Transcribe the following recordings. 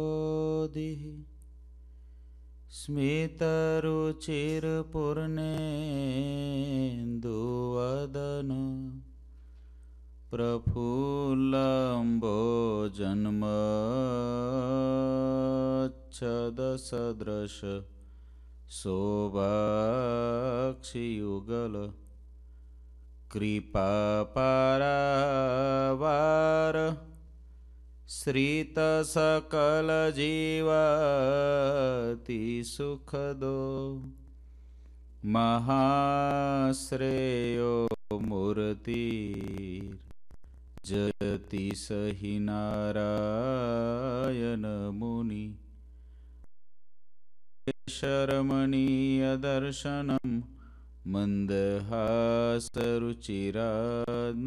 ो दिः स्मितरुचिरपुर्णेन्दुवदन प्रफुल्लम्बो जन्मच्छदसदृश श्रितसकलजीवतिसुखदो सुखदो महाश्रेयो मूर्तिर् जगति स हि नारायणमुनि शरमणीयदर्शनं मन्दहासरुचिरान्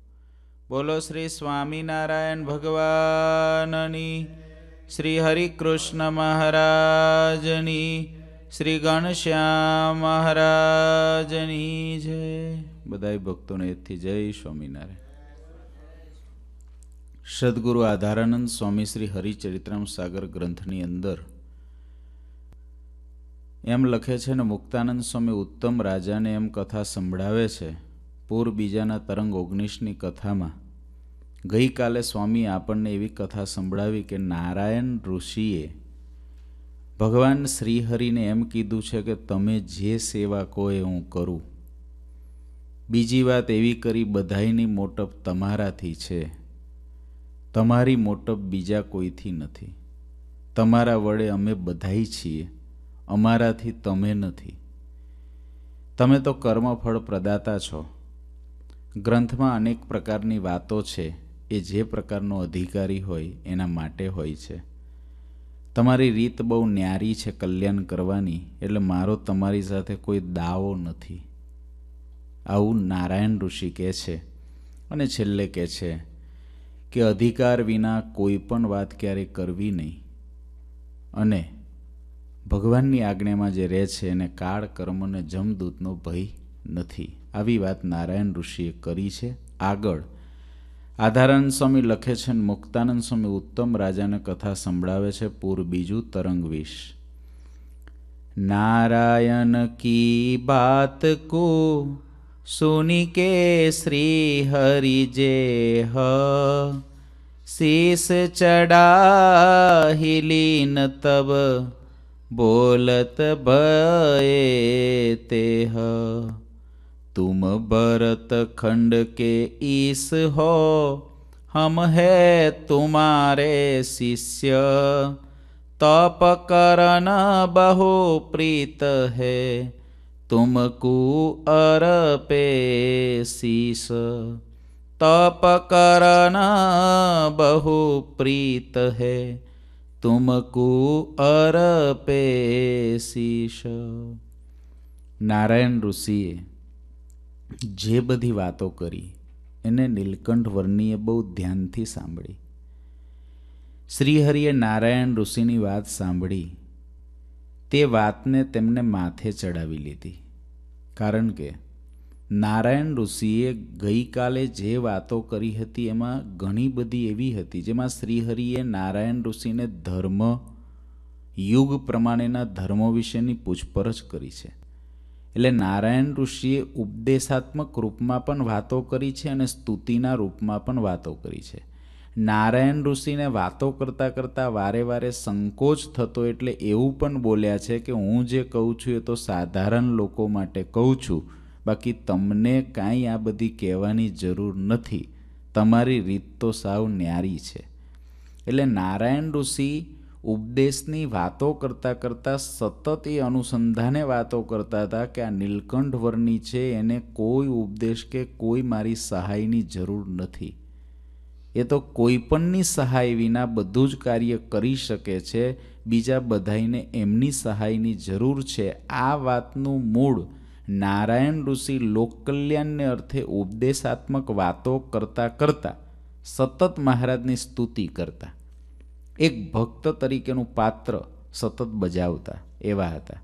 બોલો શ્રી સ્વામિનારાયણ ભગવાનની શ્રી હરિકૃષ્ણ મહારાજની શ્રી ગણશ્યામ મહારાજની જય બધા ભક્તોને એથી જય સ્વામિનારાયણ સદગુરુ આધારાનંદ સ્વામી શ્રી હરિચરિત્રામ સાગર ગ્રંથની અંદર એમ લખે છે ને મુક્તાનંદ સ્વામી ઉત્તમ રાજાને એમ કથા સંભળાવે છે પૂર બીજાના તરંગ ઓગણીસની કથામાં ગઈકાલે સ્વામી આપણને એવી કથા સંભળાવી કે નારાયણ ઋષિએ ભગવાન શ્રીહરિને એમ કીધું છે કે તમે જે સેવા કહો એ હું કરું બીજી વાત એવી કરી બધાઈની મોટપ તમારાથી છે તમારી મોટપ બીજા કોઈથી નથી તમારા વડે અમે બધાય છીએ અમારાથી તમે નથી તમે તો કર્મફળ પ્રદાતા છો ગ્રંથમાં અનેક પ્રકારની વાતો છે એ જે પ્રકારનો અધિકારી હોય એના માટે હોય છે તમારી રીત બહુ ન્યારી છે કલ્યાણ કરવાની એટલે મારો તમારી સાથે કોઈ દાવો નથી આવું નારાયણ ઋષિ કહે છે અને છેલ્લે કહે છે કે અધિકાર વિના કોઈ પણ વાત ક્યારેય કરવી નહીં અને ભગવાનની આજ્ઞામાં જે રહે છે એને કાળ કર્મ અને જમદૂતનો ભય નથી આવી વાત નારાયણ ઋષિએ કરી છે આગળ આધારાનંદ સ્વામી લખે છે ને મુક્તાનંદ સ્વામી ઉત્તમ રાજાને કથા સંભળાવે છે પૂર બીજું તરંગવીશ નારાયણ કી બાત કો સુની કે શ્રી હરિ જે હ શીશ ચડાહી લીન તબ બોલત ભય તે હ तुम भरत खंड के ईस हो हम है तुम्हारे शिष्य तप करन बहु प्रीत है तुमको अर्पे शीश तप करन बहु प्रीत है तुमको अर्पे शीश નારાયણ ઋષિએ જે બધી વાતો કરી એને નીલકંઠ વર્ણીએ બહુ ધ્યાનથી સાંભળી શ્રીહરિએ નારાયણ ઋષિની વાત સાંભળી તે વાતને તેમને માથે ચડાવી લીધી કારણ કે નારાયણ ઋષિએ ગઈકાલે જે વાતો કરી હતી એમાં ઘણી બધી એવી હતી જેમાં શ્રીહરિએ નારાયણ ઋષિને ધર્મ યુગ પ્રમાણેના ધર્મો વિશેની પૂછપરછ કરી છે એટલે નારાયણ ઋષિએ ઉપદેશાત્મક રૂપમાં પણ વાતો કરી છે અને સ્તુતિના રૂપમાં પણ વાતો કરી છે નારાયણ ઋષિને વાતો કરતાં કરતાં વારે વારે સંકોચ થતો એટલે એવું પણ બોલ્યા છે કે હું જે કહું છું એ તો સાધારણ લોકો માટે કહું છું બાકી તમને કાંઈ આ બધી કહેવાની જરૂર નથી તમારી રીત તો સાવ ન્યારી છે એટલે નારાયણ ઋષિ ઉપદેશની વાતો કરતાં કરતાં સતત એ અનુસંધાને વાતો કરતા હતા કે આ નીલકંઠ વર્ણી છે એને કોઈ ઉપદેશ કે કોઈ મારી સહાયની જરૂર નથી એ તો કોઈપણની સહાય વિના બધું જ કાર્ય કરી શકે છે બીજા બધાને એમની સહાયની જરૂર છે આ વાતનું મૂળ નારાયણ ઋષિ લોકકલ્યાણને અર્થે ઉપદેશાત્મક વાતો કરતાં કરતાં સતત મહારાજની સ્તુતિ કરતાં એક ભક્ત તરીકેનું પાત્ર સતત બજાવતા એવા હતા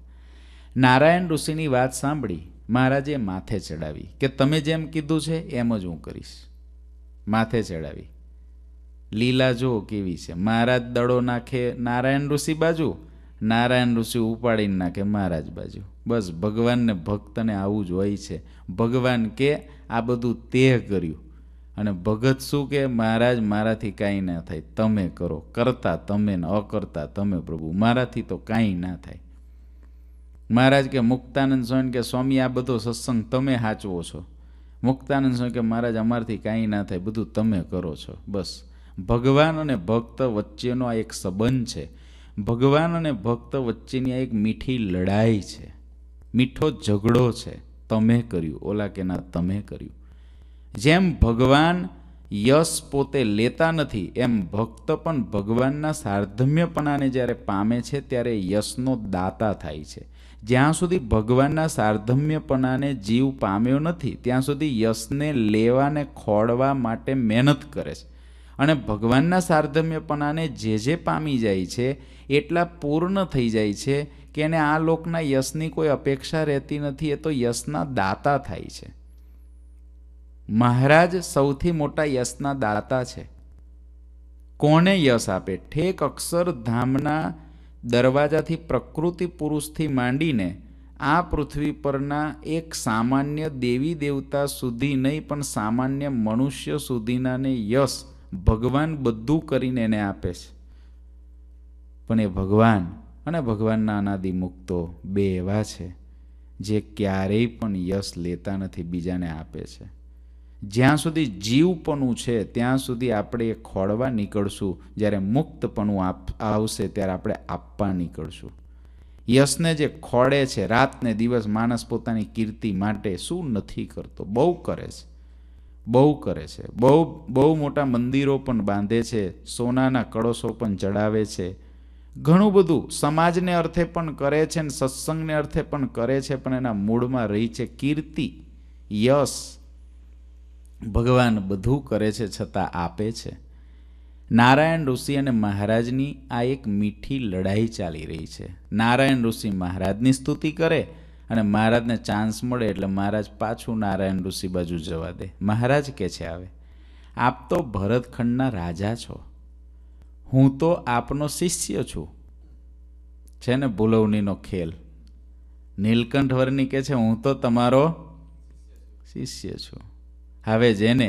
નારાયણ ઋષિની વાત સાંભળી મહારાજે માથે ચડાવી કે તમે જેમ કીધું છે એમ જ હું કરીશ માથે ચડાવી લીલા જો કેવી છે મહારાજ દડો નાખે નારાયણ ઋષિ બાજુ નારાયણ ઋષિ ઉપાડીને નાખે મહારાજ બાજુ બસ ભગવાનને ભક્તને આવું જ હોય છે ભગવાન કે આ બધું તેહ કર્યું અને ભગત શું કે મહારાજ મારાથી કાંઈ ના થાય તમે કરો કરતા તમે ને અકર્તા તમે પ્રભુ મારાથી તો કાંઈ ના થાય મહારાજ કે મુક્તાનંદ સ્વામી કે સ્વામી આ બધો સત્સંગ તમે સાચવો છો મુક્તાનંદ સ્વામી કે મહારાજ અમારથી કાંઈ ના થાય બધું તમે કરો છો બસ ભગવાન અને ભક્ત વચ્ચેનો આ એક સંબંધ છે ભગવાન અને ભક્ત વચ્ચેની આ એક મીઠી લડાઈ છે મીઠો ઝઘડો છે તમે કર્યું ઓલા કે ના તમે કર્યું જેમ ભગવાન યશ પોતે લેતા નથી એમ ભક્ત પણ ભગવાનના સાર્ધમ્યપણાને જ્યારે પામે છે ત્યારે યશનો દાતા થાય છે જ્યાં સુધી ભગવાનના સાર્ધમ્યપણાને જીવ પામ્યો નથી ત્યાં સુધી યશને લેવાને ખોળવા માટે મહેનત કરે છે અને ભગવાનના સાર્ધમ્યપણાને જે જે પામી જાય છે એટલા પૂર્ણ થઈ જાય છે કે એને આ લોકના યશની કોઈ અપેક્ષા રહેતી નથી એ તો યશના દાતા થાય છે મહારાજ સૌથી મોટા યશના દાતા છે કોને યશ આપે ઠેક અક્ષરધામના દરવાજાથી પ્રકૃતિ પુરુષથી માંડીને આ પૃથ્વી પરના એક સામાન્ય દેવી દેવતા સુધી નહીં પણ સામાન્ય મનુષ્ય સુધીનાને યશ ભગવાન બધું કરીને એને આપે છે પણ એ ભગવાન અને ભગવાનના અનાદિ મુક્તો બે એવા છે જે ક્યારેય પણ યશ લેતા નથી બીજાને આપે છે જ્યાં સુધી જીવપણું છે ત્યાં સુધી આપણે એ ખોળવા નીકળશું જ્યારે મુક્તપણું આવશે ત્યારે આપણે આપવા નીકળશું યશને જે ખોળે છે રાતને દિવસ માણસ પોતાની કીર્તિ માટે શું નથી કરતો બહુ કરે છે બહુ કરે છે બહુ બહુ મોટા મંદિરો પણ બાંધે છે સોનાના કળશો પણ ચડાવે છે ઘણું બધું સમાજને અર્થે પણ કરે છે ને સત્સંગને અર્થે પણ કરે છે પણ એના મૂળમાં રહી છે કીર્તિ યશ ભગવાન બધું કરે છે છતાં આપે છે નારાયણ ઋષિ અને મહારાજની આ એક મીઠી લડાઈ ચાલી રહી છે નારાયણ ઋષિ મહારાજની સ્તુતિ કરે અને મહારાજને ચાન્સ મળે એટલે મહારાજ પાછું નારાયણ ઋષિ બાજુ જવા દે મહારાજ કે છે આવે આપ તો ભરતખંડના રાજા છો હું તો આપનો શિષ્ય છું છે ને ભૂલવણીનો ખેલ નીલકંઠવર્ણી કે છે હું તો તમારો શિષ્ય છું હવે જેને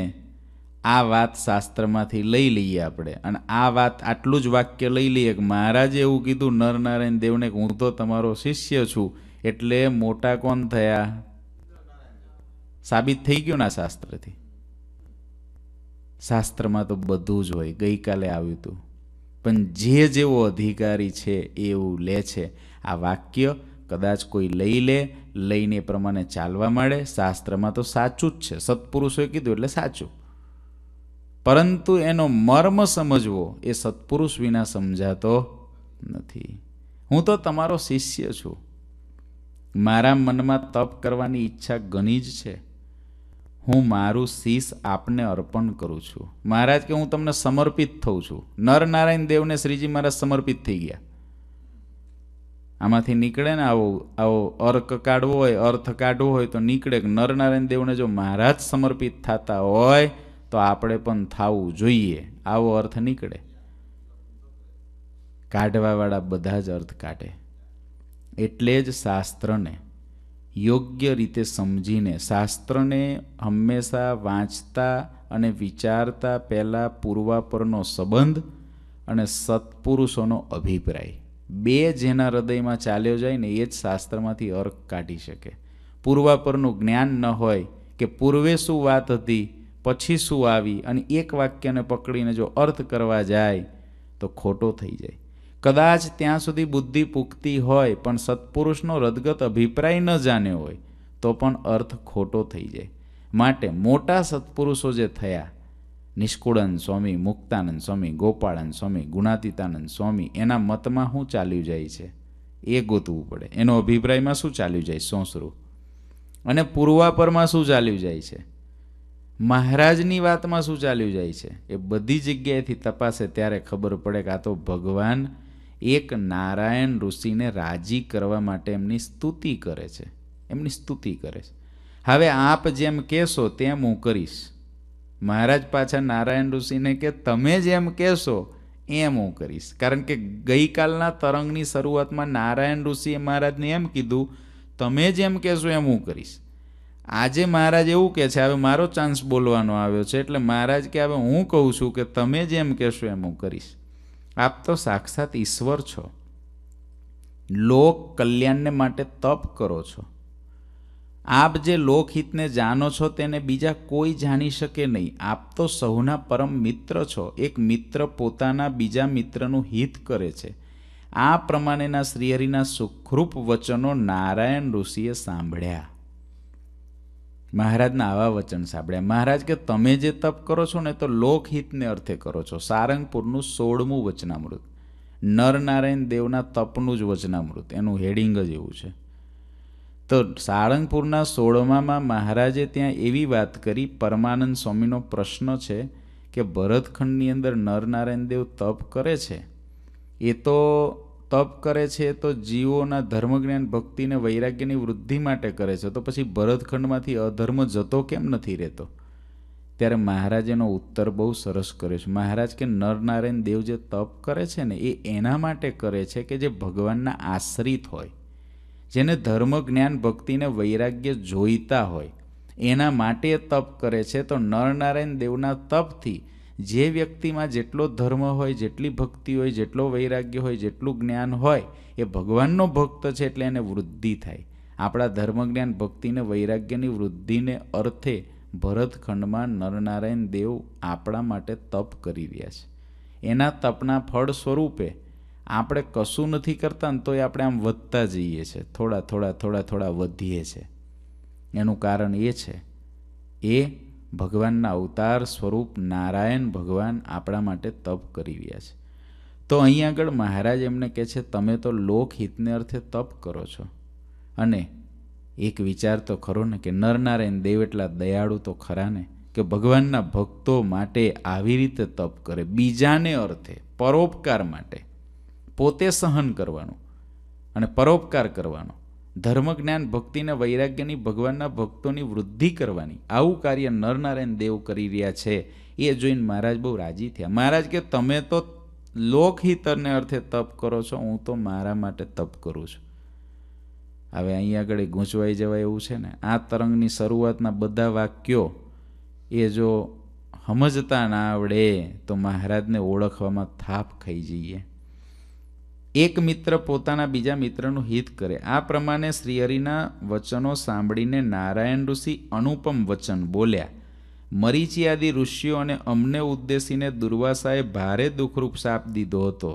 આ વાત શાસ્ત્રમાંથી લઈ લઈએ આપણે અને આ વાત આટલું જ વાક્ય લઈ લઈએ કે મહારાજે એવું કીધું નરનારાયણ દેવને હું તો તમારો શિષ્ય છું એટલે મોટા કોણ થયા સાબિત થઈ ગયું ના શાસ્ત્રથી શાસ્ત્રમાં તો બધું જ હોય ગઈકાલે આવ્યું હતું પણ જે જેવો અધિકારી છે એવું લે છે આ વાક્ય કદાચ કોઈ લઈ લે લઈને એ પ્રમાણે ચાલવા માંડે શાસ્ત્રમાં તો સાચું જ છે સત્પુરુષોએ કીધું એટલે સાચું પરંતુ એનો મર્મ સમજવો એ સત્પુરુષ વિના સમજાતો નથી હું તો તમારો શિષ્ય છું મારા મનમાં તપ કરવાની ઈચ્છા ઘણી જ છે હું મારું શીશ આપને અર્પણ કરું છું મહારાજ કે હું તમને સમર્પિત થઉં છું નરનારાયણ દેવને શ્રીજી મહારાજ સમર્પિત થઈ ગયા આમાંથી નીકળે ને આવો આવો અર્ક કાઢવો હોય અર્થ કાઢવો હોય તો નીકળે નરનારાયણ દેવને જો મહારાજ સમર્પિત થતા હોય તો આપણે પણ થવું જોઈએ આવો અર્થ નીકળે કાઢવાવાળા બધા જ અર્થ કાઢે એટલે જ શાસ્ત્રને યોગ્ય રીતે સમજીને શાસ્ત્રને હંમેશા વાંચતા અને વિચારતા પહેલાં પૂર્વાપરનો સંબંધ અને સત્પુરુષોનો અભિપ્રાય બે જેના હૃદયમાં ચાલ્યો જાય ને એ જ શાસ્ત્રમાંથી અર્ક કાઢી શકે પૂર્વા પરનું જ્ઞાન ન હોય કે પૂર્વે શું વાત હતી પછી શું આવી અને એક વાક્યને પકડીને જો અર્થ કરવા જાય તો ખોટો થઈ જાય કદાચ ત્યાં સુધી બુદ્ધિ પૂગતી હોય પણ સત્પુરુષનો રદગત અભિપ્રાય ન જાણ્યો હોય તો પણ અર્થ ખોટો થઈ જાય માટે મોટા સત્પુરુષો જે થયા નિષ્કુળાનંદ સ્વામી મુક્તાનંદ સ્વામી ગોપાળાનંદ સ્વામી ગુણાતીતાનંદ સ્વામી એના મતમાં શું ચાલ્યું જાય છે એ ગોતવું પડે એનો અભિપ્રાયમાં શું ચાલ્યું જાય સોંસરું અને પૂર્વાપરમાં શું ચાલ્યું જાય છે મહારાજની વાતમાં શું ચાલ્યું જાય છે એ બધી જગ્યાએથી તપાસે ત્યારે ખબર પડે કાં તો ભગવાન એક નારાયણ ઋષિને રાજી કરવા માટે એમની સ્તુતિ કરે છે એમની સ્તુતિ કરે છે હવે આપ જેમ કહેશો તેમ હું કરીશ મહારાજ પાછા નારાયણ ઋષિને કે તમે જેમ કહેશો એમ હું કરીશ કારણ કે ગઈકાલના તરંગની શરૂઆતમાં નારાયણ ઋષિએ મહારાજને એમ કીધું તમે જેમ કહેશો એમ હું કરીશ આજે મહારાજ એવું કહે છે હવે મારો ચાન્સ બોલવાનો આવ્યો છે એટલે મહારાજ કે હવે હું કહું છું કે તમે જેમ કહેશો એમ હું કરીશ આપ તો સાક્ષાત ઈશ્વર છો લોક કલ્યાણને માટે તપ કરો છો આપ જે લોકહિતને જાણો છો તેને બીજા કોઈ જાણી શકે નહીં આપ તો સૌના પરમ મિત્ર છો એક મિત્ર પોતાના બીજા મિત્રનું હિત કરે છે આ પ્રમાણેના શ્રીહરિના સુખરૂપ વચનો નારાયણ ઋષિએ સાંભળ્યા મહારાજના આવા વચન સાંભળ્યા મહારાજ કે તમે જે તપ કરો છો ને તો લોકહિતને અર્થે કરો છો સારંગપુરનું સોળમું વચનામૃત નરનારાયણ દેવના તપનું જ વચનામૃત એનું હેડિંગ જ એવું છે તો સાળંગપુરના સોળમામાં મહારાજે ત્યાં એવી વાત કરી પરમાનંદ સ્વામીનો પ્રશ્ન છે કે ભરતખંડની અંદર નરનારાયણ દેવ તપ કરે છે એ તો તપ કરે છે તો જીવોના ધર્મજ્ઞાન ભક્તિને વૈરાગ્યની વૃદ્ધિ માટે કરે છે તો પછી ભરતખંડમાંથી અધર્મ જતો કેમ નથી રહેતો ત્યારે મહારાજ એનો ઉત્તર બહુ સરસ કર્યો છે મહારાજ કે નરનારાયણ દેવ જે તપ કરે છે ને એ એના માટે કરે છે કે જે ભગવાનના આશ્રિત હોય જેને ધર્મ જ્ઞાન ભક્તિને વૈરાગ્ય જોઈતા હોય એના માટે તપ કરે છે તો નરનારાયણ દેવના તપથી જે વ્યક્તિમાં જેટલો ધર્મ હોય જેટલી ભક્તિ હોય જેટલો વૈરાગ્ય હોય જેટલું જ્ઞાન હોય એ ભગવાનનો ભક્ત છે એટલે એને વૃદ્ધિ થાય આપણા ધર્મ જ્ઞાન ભક્તિને વૈરાગ્યની વૃદ્ધિને અર્થે ભરતખંડમાં નરનારાયણ દેવ આપણા માટે તપ કરી રહ્યા છે એના તપના ફળ સ્વરૂપે આપણે કશું નથી કરતા ને તોય આપણે આમ વધતા જઈએ છીએ થોડા થોડા થોડા થોડા વધીએ છીએ એનું કારણ એ છે એ ભગવાનના અવતાર સ્વરૂપ નારાયણ ભગવાન આપણા માટે તપ કરી રહ્યા છે તો અહીં આગળ મહારાજ એમને કહે છે તમે તો લોકહિતને અર્થે તપ કરો છો અને એક વિચાર તો ખરો ને કે નરનારાયણ દેવ એટલા દયાળુ તો ખરા ને કે ભગવાનના ભક્તો માટે આવી રીતે તપ કરે બીજાને અર્થે પરોપકાર માટે પોતે સહન કરવાનો અને પરોપકાર કરવાનો ધર્મ જ્ઞાન ભક્તિને વૈરાગ્યની ભગવાનના ભક્તોની વૃદ્ધિ કરવાની આવું કાર્ય નરનારાયણ દેવ કરી રહ્યા છે એ જોઈને મહારાજ બહુ રાજી થયા મહારાજ કે તમે તો લોકહિતરને અર્થે તપ કરો છો હું તો મારા માટે તપ કરું છું હવે અહીંયા આગળ ગૂંચવાઈ જવાય એવું છે ને આ તરંગની શરૂઆતના બધા વાક્યો એ જો સમજતા ના આવડે તો મહારાજને ઓળખવામાં થાપ ખાઈ જઈએ એક મિત્ર પોતાના બીજા મિત્રનું હિત કરે આ પ્રમાણે શ્રીહરિના વચનો સાંભળીને નારાયણ ઋષિ અનુપમ વચન બોલ્યા મરીચિયાદી ઋષિઓ અને અમને ઉદ્દેશીને દુર્વાસાએ ભારે દુઃખરૂપ સાપ દીધો હતો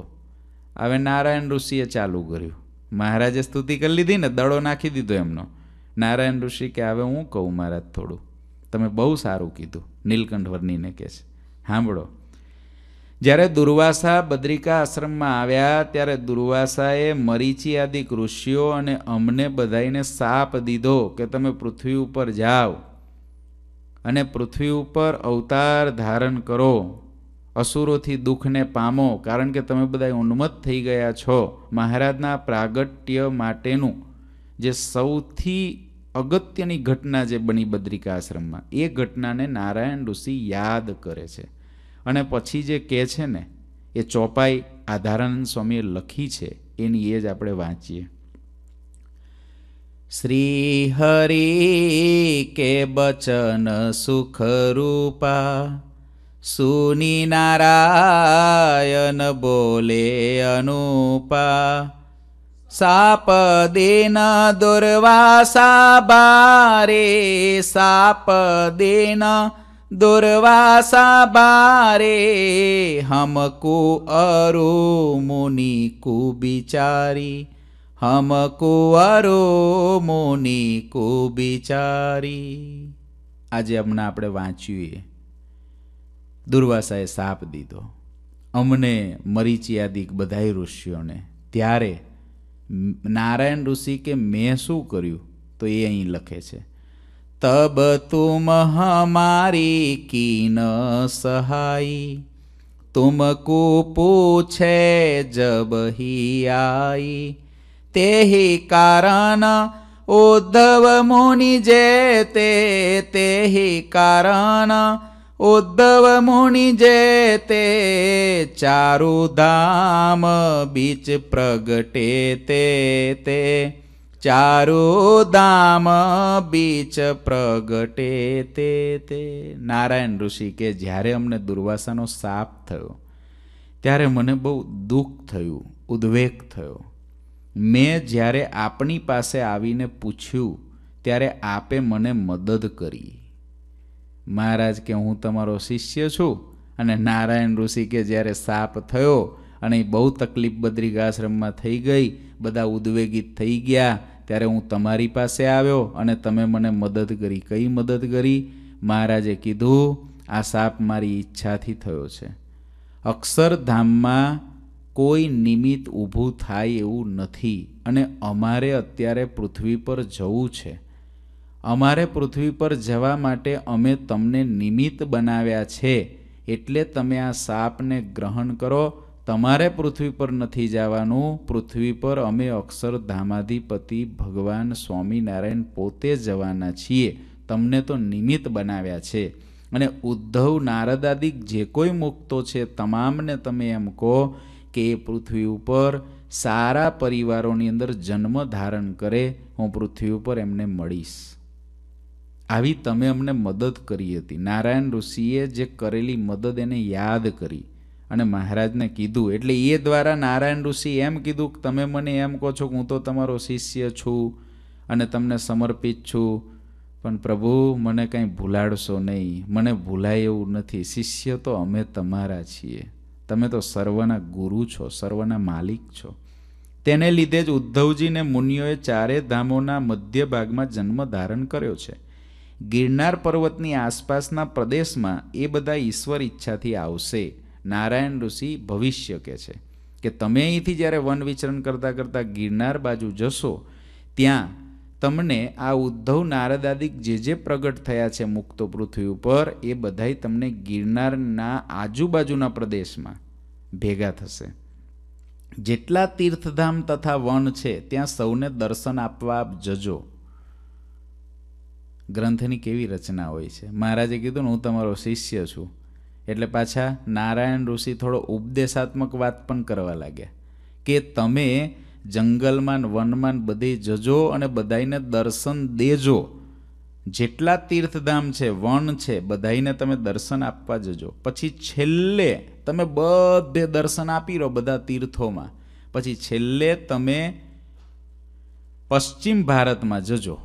હવે નારાયણ ઋષિએ ચાલુ કર્યું મહારાજે સ્તુતિ કરી લીધી ને દડો નાખી દીધો એમનો નારાયણ ઋષિ કે હવે હું કહું મહારાજ થોડું તમે બહુ સારું કીધું નીલકંઠ વર્ણીને કહે છે સાંભળો જ્યારે દુર્વાસા બદ્રિકા આશ્રમમાં આવ્યા ત્યારે દુર્વાસાએ મરીચી આદિ ઋષિઓ અને અમને બધાઈને સાપ દીધો કે તમે પૃથ્વી ઉપર જાઓ અને પૃથ્વી ઉપર અવતાર ધારણ કરો અસુરોથી દુઃખને પામો કારણ કે તમે બધા ઉન્મત્ત થઈ ગયા છો મહારાજના પ્રાગટ્ય માટેનું જે સૌથી અગત્યની ઘટના જે બની બદ્રિકા આશ્રમમાં એ ઘટનાને નારાયણ ઋષિ યાદ કરે છે અને પછી જે કહે છે ને એ ચોપાઈ આધારાનંદ સ્વામીએ લખી છે એની એ જ આપણે વાંચીએ શ્રી હરિ કે બચન સુખરૂપા સુનિ નારાયણ બોલે અનુપા સાપ દેન દુર્વાસા બારે સાપ દેના दुर्वासा बारे हमको अरो मुनि को बिचारी हमको અરો મોની કો બિચારી આજે હમણાં આપણે વાંચ્યું એ દુર્વાસાએ સાપ દીધો અમને મરીચિયાદિક બધાય ઋષિઓને ત્યારે નારાયણ ઋષિ કે મેં શું કર્યું તો એ અહીં લખે છે तब तुम हमारी कीन सहाई तुमको पूछे जब ही आई ते ही कारण उद्धव मुनि जेते ते ही कारण उद्धव मुनि जेते चारुधाम बीच प्रगटे ते, ते ચારુ દામ બીચ પ્રગટે તે તે નારાયણ ઋષિ કે જ્યારે અમને દુર્વાસાનો સાપ થયો ત્યારે મને બહુ દુઃખ થયું ઉદ્વેગ થયો મેં જ્યારે આપની પાસે આવીને પૂછ્યું ત્યારે આપે મને મદદ કરી મહારાજ કે હું તમારો શિષ્ય છું અને નારાયણ ઋષિ કે જ્યારે સાપ થયો અને બહુ તકલીફ બદ્રિક આશ્રમમાં થઈ ગઈ બધા ઉદ્વેગિત થઈ ગયા ત્યારે હું તમારી પાસે આવ્યો અને તમે મને મદદ કરી કઈ મદદ કરી મહારાજે કીધું આ સાપ મારી ઈચ્છાથી થયો છે અક્ષરધામમાં કોઈ નિમિત્ત ઊભું થાય એવું નથી અને અમારે અત્યારે પૃથ્વી પર જવું છે અમારે પૃથ્વી પર જવા માટે અમે તમને નિમિત્ત બનાવ્યા છે એટલે તમે આ સાપને ગ્રહણ કરો તમારે પૃથ્વી પર નથી જવાનું પૃથ્વી પર અમે અક્ષર ધામાધિપતિ ભગવાન સ્વામિનારાયણ પોતે જવાના છીએ તમને તો નિમિત્ત બનાવ્યા છે અને ઉદ્ધવ નારદાદિક જે કોઈ મુક્તો છે તમામને તમે એમ કહો કે એ પૃથ્વી ઉપર સારા પરિવારોની અંદર જન્મ ધારણ કરે હું પૃથ્વી ઉપર એમને મળીશ આવી તમે અમને મદદ કરી હતી નારાયણ ઋષિએ જે કરેલી મદદ એને યાદ કરી અને મહારાજને કીધું એટલે એ દ્વારા નારાયણ ઋષિ એમ કીધું કે તમે મને એમ કહો છો કે હું તો તમારો શિષ્ય છું અને તમને સમર્પિત છું પણ પ્રભુ મને કાંઈ ભૂલાડશો નહીં મને ભૂલાય એવું નથી શિષ્ય તો અમે તમારા છીએ તમે તો સર્વના ગુરુ છો સર્વના માલિક છો તેને લીધે જ ઉદ્ધવજીને મુનિઓએ ચારે ધામોના મધ્ય ભાગમાં જન્મ ધારણ કર્યો છે ગિરનાર પર્વતની આસપાસના પ્રદેશમાં એ બધા ઈશ્વર ઈચ્છાથી આવશે નારાયણ ઋષિ ભવિષ્ય કે છે કે તમે અહીંથી જ્યારે વન વિચરણ કરતાં કરતાં ગિરનાર બાજુ જશો ત્યાં તમને આ ઉદ્ધવ નારદાદિક જે જે પ્રગટ થયા છે મુક્તો પૃથ્વી ઉપર એ બધાય તમને ગિરનારના આજુબાજુના પ્રદેશમાં ભેગા થશે જેટલા તીર્થધામ તથા વન છે ત્યાં સૌને દર્શન આપવા જજો ગ્રંથની કેવી રચના હોય છે મહારાજે કીધું ને હું તમારો શિષ્ય છું એટલે પાછા નારાયણ ઋષિ થોડો ઉપદેશાત્મક વાત પણ કરવા લાગ્યા કે તમે જંગલમાં વનમાં બધે જજો અને બધાઈને દર્શન દેજો જેટલા તીર્થધામ છે વન છે બધાઈને તમે દર્શન આપવા જજો પછી છેલ્લે તમે બધે દર્શન આપી રહો બધા તીર્થોમાં પછી છેલ્લે તમે પશ્ચિમ ભારતમાં જજો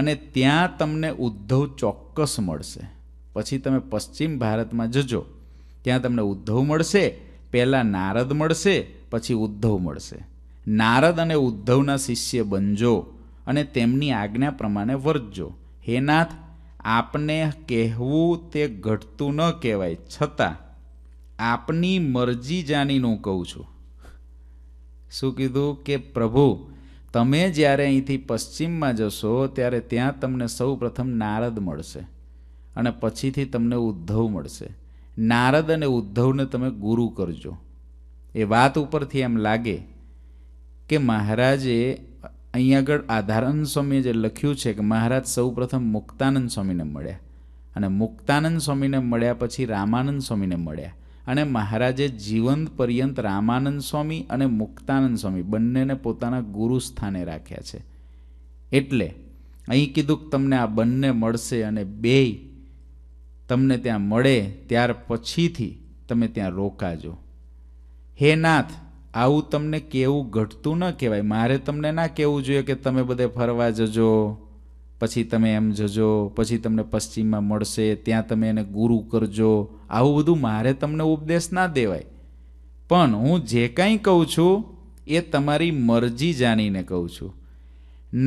અને ત્યાં તમને ઉદ્ધવ ચોક્કસ મળશે પછી તમે પશ્ચિમ ભારતમાં જજો ત્યાં તમને ઉદ્ધવ મળશે પહેલાં નારદ મળશે પછી ઉદ્ધવ મળશે નારદ અને ઉદ્ધવના શિષ્ય બનજો અને તેમની આજ્ઞા પ્રમાણે વર્તજો હે નાથ આપને કહેવું તે ઘટતું ન કહેવાય છતાં આપની મરજી જાણીનું કહું છું શું કીધું કે પ્રભુ તમે જ્યારે અહીંથી પશ્ચિમમાં જશો ત્યારે ત્યાં તમને સૌ પ્રથમ નારદ મળશે અને પછીથી તમને ઉદ્ધવ મળશે નારદ અને ઉદ્ધવને તમે ગુરુ કરજો એ વાત ઉપરથી એમ લાગે કે મહારાજે અહીં આગળ આધારાનંદ સ્વામીએ જે લખ્યું છે કે મહારાજ સૌપ્રથમ મુક્તાનંદ સ્વામીને મળ્યા અને મુક્તાનંદ સ્વામીને મળ્યા પછી રામાનંદ સ્વામીને મળ્યા અને મહારાજે જીવંત પર્યંત રામાનંદ સ્વામી અને મુક્તાનંદ સ્વામી બંનેને પોતાના ગુરુ સ્થાને રાખ્યા છે એટલે અહીં કીધું તમને આ બંને મળશે અને બેય તમને ત્યાં મળે ત્યાર પછીથી તમે ત્યાં રોકાજો હે નાથ આવું તમને કેવું ઘટતું ન કહેવાય મારે તમને ના કહેવું જોઈએ કે તમે બધે ફરવા જજો પછી તમે એમ જજો પછી તમને પશ્ચિમમાં મળશે ત્યાં તમે એને ગુરુ કરજો આવું બધું મારે તમને ઉપદેશ ના દેવાય પણ હું જે કાંઈ કહું છું એ તમારી મરજી જાણીને કહું છું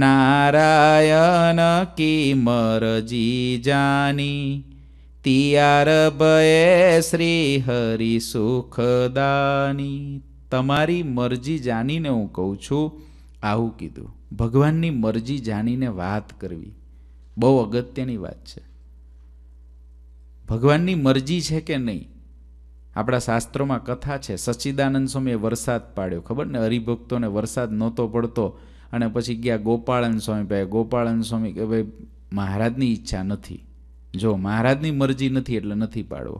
નારાયણ કી મરજી જાની તિયાર ભયે શ્રી હરિ સુખદાની તમારી મરજી જાણીને હું કહું છું આવું કીધું ભગવાનની મરજી જાણીને વાત કરવી બહુ અગત્યની વાત છે ભગવાનની મરજી છે કે નહીં આપણા શાસ્ત્રોમાં કથા છે સચ્ચિદાનંદ સ્વામીએ વરસાદ પાડ્યો ખબર ને હરિભક્તોને વરસાદ નહોતો પડતો અને પછી ગયા ગોપાળન સ્વામી ભાઈ ગોપાળન સ્વામી કે ભાઈ મહારાજની ઈચ્છા નથી જો મહારાજની મરજી નથી એટલે નથી પાડવો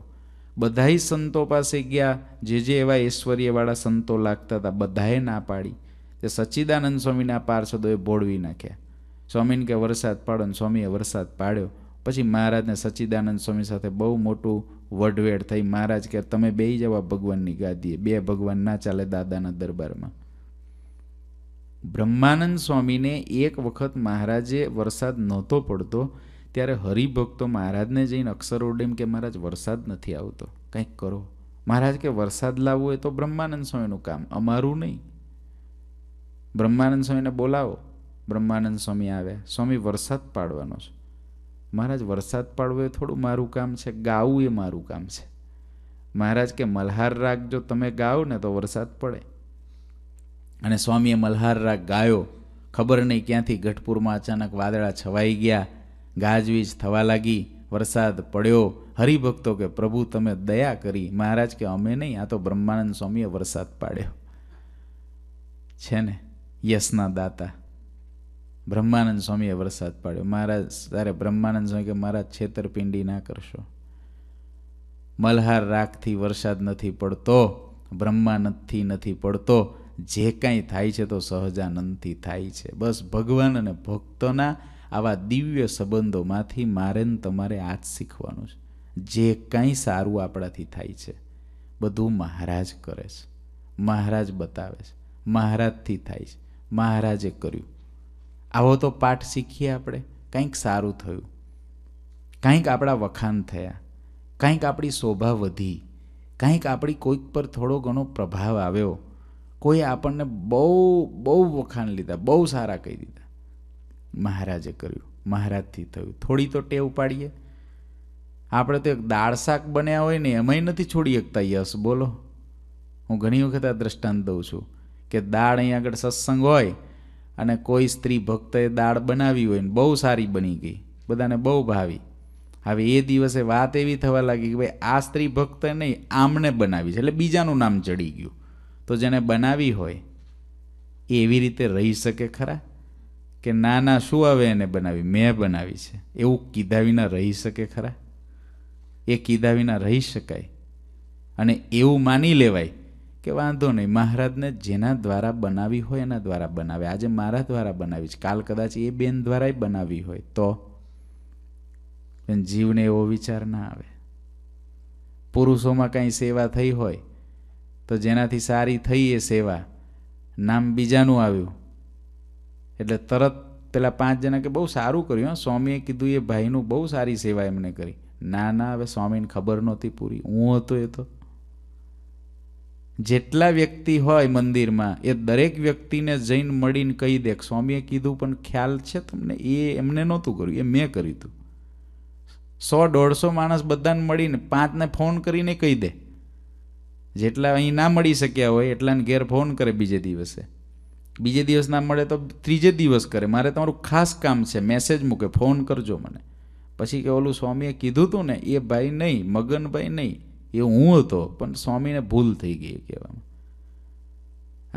બધાય સંતો પાસે ગયા જે જે એવા ઐશ્વર્યવાળા સંતો લાગતા હતા બધાએ ના પાડી તે સચ્ચિદાનંદ સ્વામીના પાર્ષદોએ ભોળવી નાખ્યા સ્વામીને કે વરસાદ પાડો ને સ્વામીએ વરસાદ પાડ્યો પછી મહારાજને સચ્ચિદાનંદ સ્વામી સાથે બહુ મોટું વઢવેડ થઈ મહારાજ કે તમે બે જવા ભગવાનની ગાદીએ બે ભગવાન ના ચાલે દાદાના દરબારમાં બ્રહ્માનંદ સ્વામીને એક વખત મહારાજે વરસાદ નહોતો પડતો ત્યારે હરિભક્તો મહારાજને જઈને અક્ષર ઓડેમ કે મહારાજ વરસાદ નથી આવતો કંઈક કરો મહારાજ કે વરસાદ લાવવો એ તો બ્રહ્માનંદ સ્વામીનું કામ અમારું નહીં બ્રહ્માનંદ સ્વામીને બોલાવો બ્રહ્માનંદ સ્વામી આવ્યા સ્વામી વરસાદ પાડવાનો છે મહારાજ વરસાદ પાડવો એ થોડું મારું કામ છે ગાવું એ મારું કામ છે મહારાજ કે મલ્હાર રાગ જો તમે ગાઓ ને તો વરસાદ પડે અને સ્વામીએ મલ્હાર રાગ ગાયો ખબર નહીં ક્યાંથી ગઢપુરમાં અચાનક વાદળા છવાઈ ગયા ગાજવીજ થવા લાગી વરસાદ પડ્યો હરિભક્તો કે પ્રભુ તમે દયા કરી મહારાજ કે અમે નહીં આ તો બ્રહ્માનંદ સ્વામીએ વરસાદ પાડ્યો છે ને યશના દાતા બ્રહ્માનંદ સ્વામીએ વરસાદ પાડ્યો મહારાજ ત્યારે બ્રહ્માનંદ સ્વામી કે મહારાજ છેતરપિંડી ના કરશો મલ્હાર રાખથી વરસાદ નથી પડતો બ્રહ્માનંદથી નથી પડતો જે કાંઈ થાય છે તો સહજાનંદથી થાય છે બસ ભગવાન અને ભક્તોના આવા દિવ્ય સંબંધોમાંથી મારે ને તમારે આ જ શીખવાનું છે જે કંઈ સારું આપણાથી થાય છે બધું મહારાજ કરે છે મહારાજ બતાવે છે મહારાજથી થાય છે મહારાજે કર્યું આવો તો પાઠ શીખીએ આપણે કંઈક સારું થયું કંઈક આપણા વખાણ થયા કંઈક આપણી શોભા વધી કંઈક આપણી કોઈક પર થોડો ઘણો પ્રભાવ આવ્યો કોઈ આપણને બહુ બહુ વખાણ લીધા બહુ સારા કહી દીધા મહારાજે કર્યું મહારાજથી થયું થોડી તો ટેવ પાડીએ આપણે તો એક દાળ શાક બન્યા હોય ને એમાંય નથી છોડી શકતા યશ બોલો હું ઘણી વખત આ દ્રષ્ટાંત દઉં છું કે દાળ અહીં આગળ સત્સંગ હોય અને કોઈ સ્ત્રી ભક્તએ દાળ બનાવી હોય ને બહુ સારી બની ગઈ બધાને બહુ ભાવી હવે એ દિવસે વાત એવી થવા લાગી કે ભાઈ આ સ્ત્રી ભક્ત નહીં આમને બનાવી છે એટલે બીજાનું નામ ચડી ગયું તો જેને બનાવી હોય એવી રીતે રહી શકે ખરા કે ના ના શું આવે એને બનાવી મેં બનાવી છે એવું કીધા વિના રહી શકે ખરા એ કીધા વિના રહી શકાય અને એવું માની લેવાય કે વાંધો નહીં મહારાજને જેના દ્વારા બનાવી હોય એના દ્વારા બનાવે આજે મારા દ્વારા બનાવી છે કાલ કદાચ એ બેન દ્વારાય બનાવી હોય તો પણ જીવને એવો વિચાર ના આવે પુરુષોમાં કાંઈ સેવા થઈ હોય તો જેનાથી સારી થઈ એ સેવા નામ બીજાનું આવ્યું એટલે તરત પેલા પાંચ જણા કે બહુ સારું કર્યું સ્વામીએ કીધું એ ભાઈનું બહુ સારી સેવા એમને કરી ના ના હવે સ્વામીને ખબર નહોતી પૂરી હું હતો એ તો જેટલા વ્યક્તિ હોય મંદિરમાં એ દરેક વ્યક્તિને જઈને મળીને કહી દે સ્વામીએ કીધું પણ ખ્યાલ છે તમને એ એમને નહોતું કર્યું એ મેં કર્યું હતું સો દોઢસો માણસ બધાને મળીને પાંચને ફોન કરીને કહી દે જેટલા અહીં ના મળી શક્યા હોય એટલાને ઘેર ફોન કરે બીજે દિવસે બીજે દિવસ ના મળે તો ત્રીજે દિવસ કરે મારે તમારું ખાસ કામ છે મેસેજ મૂકે ફોન કરજો મને પછી કે ઓલું સ્વામીએ કીધું હતું ને એ ભાઈ નહીં મગનભાઈ નહીં એ હું હતો પણ સ્વામીને ભૂલ થઈ ગઈ કહેવામાં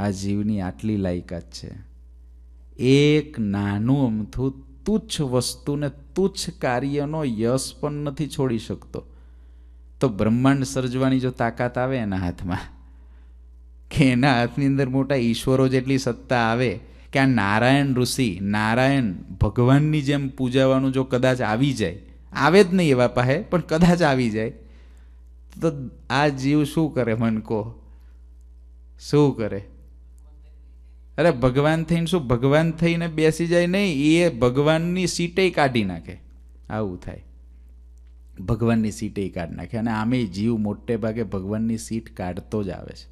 આ જીવની આટલી લાયકાત છે એક નાનું અમથું તુચ્છ વસ્તુને તુચ્છ કાર્યનો યશ પણ નથી છોડી શકતો તો બ્રહ્માંડ સર્જવાની જો તાકાત આવે એના હાથમાં કે એના હાથની અંદર મોટા ઈશ્વરો જેટલી સત્તા આવે કે આ નારાયણ ઋષિ નારાયણ ભગવાનની જેમ પૂજાવાનું જો કદાચ આવી જાય આવે જ નહીં એવા પાસે પણ કદાચ આવી જાય તો આ જીવ શું કરે મન કહો શું કરે અરે ભગવાન થઈને શું ભગવાન થઈને બેસી જાય નહીં એ ભગવાનની સીટે કાઢી નાખે આવું થાય ભગવાનની સીટે કાઢી નાખે અને આમે જીવ મોટે ભાગે ભગવાનની સીટ કાઢતો જ આવે છે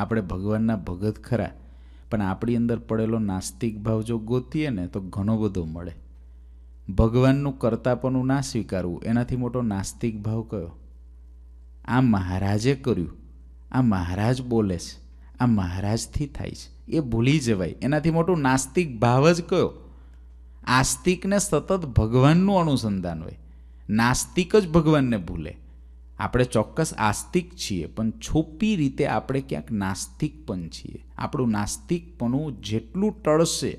આપણે ભગવાનના ભગત ખરા પણ આપણી અંદર પડેલો નાસ્તિક ભાવ જો ગોતીએ ને તો ઘણો બધો મળે ભગવાનનું કરતાપણું ના સ્વીકારવું એનાથી મોટો નાસ્તિક ભાવ કયો આ મહારાજે કર્યું આ મહારાજ બોલે છે આ મહારાજથી થાય છે એ ભૂલી જવાય એનાથી મોટું નાસ્તિક ભાવ જ કયો આસ્તિકને સતત ભગવાનનું અનુસંધાન હોય નાસ્તિક જ ભગવાનને ભૂલે આપણે ચોક્કસ આસ્તિક છીએ પણ છોપી રીતે આપણે ક્યાંક નાસ્તિક પણ છીએ આપણું નાસ્તિકપણું જેટલું ટળશે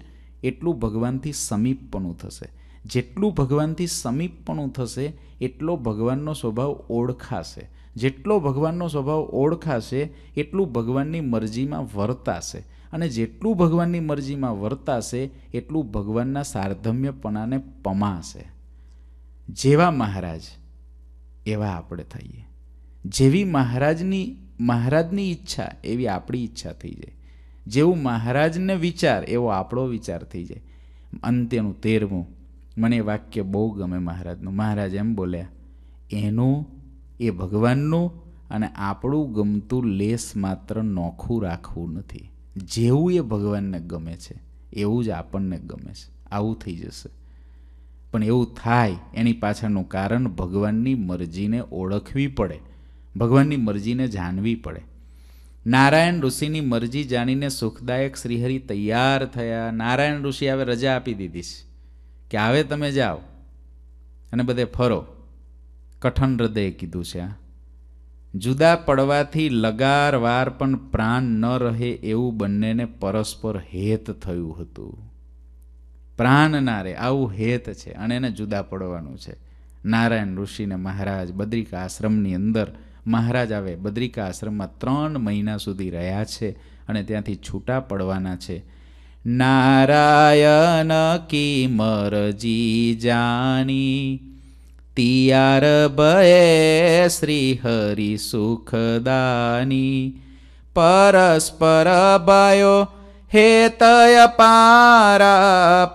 એટલું ભગવાનથી સમીપપણું થશે જેટલું ભગવાનથી સમીપપણું થશે એટલો ભગવાનનો સ્વભાવ ઓળખાશે જેટલો ભગવાનનો સ્વભાવ ઓળખાશે એટલું ભગવાનની મરજીમાં વર્તાશે અને જેટલું ભગવાનની મરજીમાં વર્તાશે એટલું ભગવાનના સાર્ધમ્યપણાને પમાશે જેવા મહારાજ એવા આપણે થઈએ જેવી મહારાજની મહારાજની ઈચ્છા એવી આપણી ઈચ્છા થઈ જાય જેવું મહારાજને વિચાર એવો આપણો વિચાર થઈ જાય અંત્યનું તેરમું મને વાક્ય બહુ ગમે મહારાજનું મહારાજ એમ બોલ્યા એનું એ ભગવાનનું અને આપણું ગમતું લેસ માત્ર નોખું રાખવું નથી જેવું એ ભગવાનને ગમે છે એવું જ આપણને ગમે છે આવું થઈ જશે પણ એવું થાય એની પાછળનું કારણ ભગવાનની મરજીને ઓળખવી પડે ભગવાનની મરજીને જાણવી પડે નારાયણ ઋષિની મરજી જાણીને સુખદાયક શ્રીહરિ તૈયાર થયા નારાયણ ઋષિ હવે રજા આપી દીધી છે કે આવે તમે જાઓ અને બધે ફરો કઠણ હૃદયે કીધું છે આ જુદા પડવાથી લગારવાર પણ પ્રાણ ન રહે એવું બંનેને પરસ્પર હેત થયું હતું પ્રાણ નારે આવું હેત છે અને એને જુદા પડવાનું છે નારાયણ ઋષિને મહારાજ બદ્રિકા આશ્રમની અંદર મહારાજ આવે બદ્રિકા આશ્રમમાં ત્રણ મહિના સુધી રહ્યા છે અને ત્યાંથી છૂટા પડવાના છે નારાયણ કી મરજી જાણી તિયાર ભયે શ્રી હરિ સુખદાની પરસ્પર ભયો हेतय पार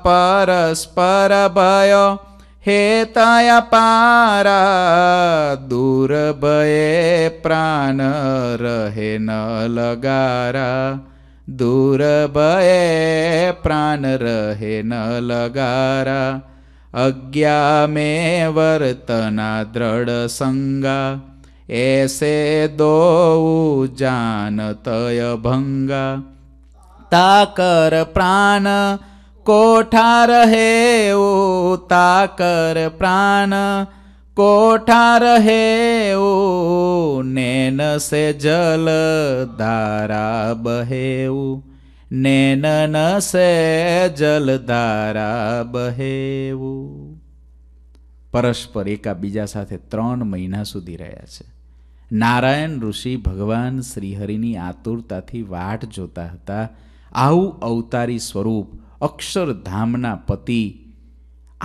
परस्पर भय हेतय पार दूर भये प्राण रहे न लगारा दूर भये प्राण रहे न लगारा अज्ञामे वर्तना दृढसङ्गा एसे दो जानतय भङ्गा તાકર પ્રાણ કોઠા રહે ઓ તાકર પ્રાણ કોઠા રહે ઓ નૈન સે જલ ધારા બહેવું નેન સે જલ ધારા બહેવું પરસ્પર એકાબીજા સાથે ત્રણ મહિના સુધી રહ્યા છે નારાયણ ઋષિ ભગવાન શ્રીહરિની આતુરતાથી વાટ જોતા હતા આવું અવતારી સ્વરૂપ અક્ષરધામના પતિ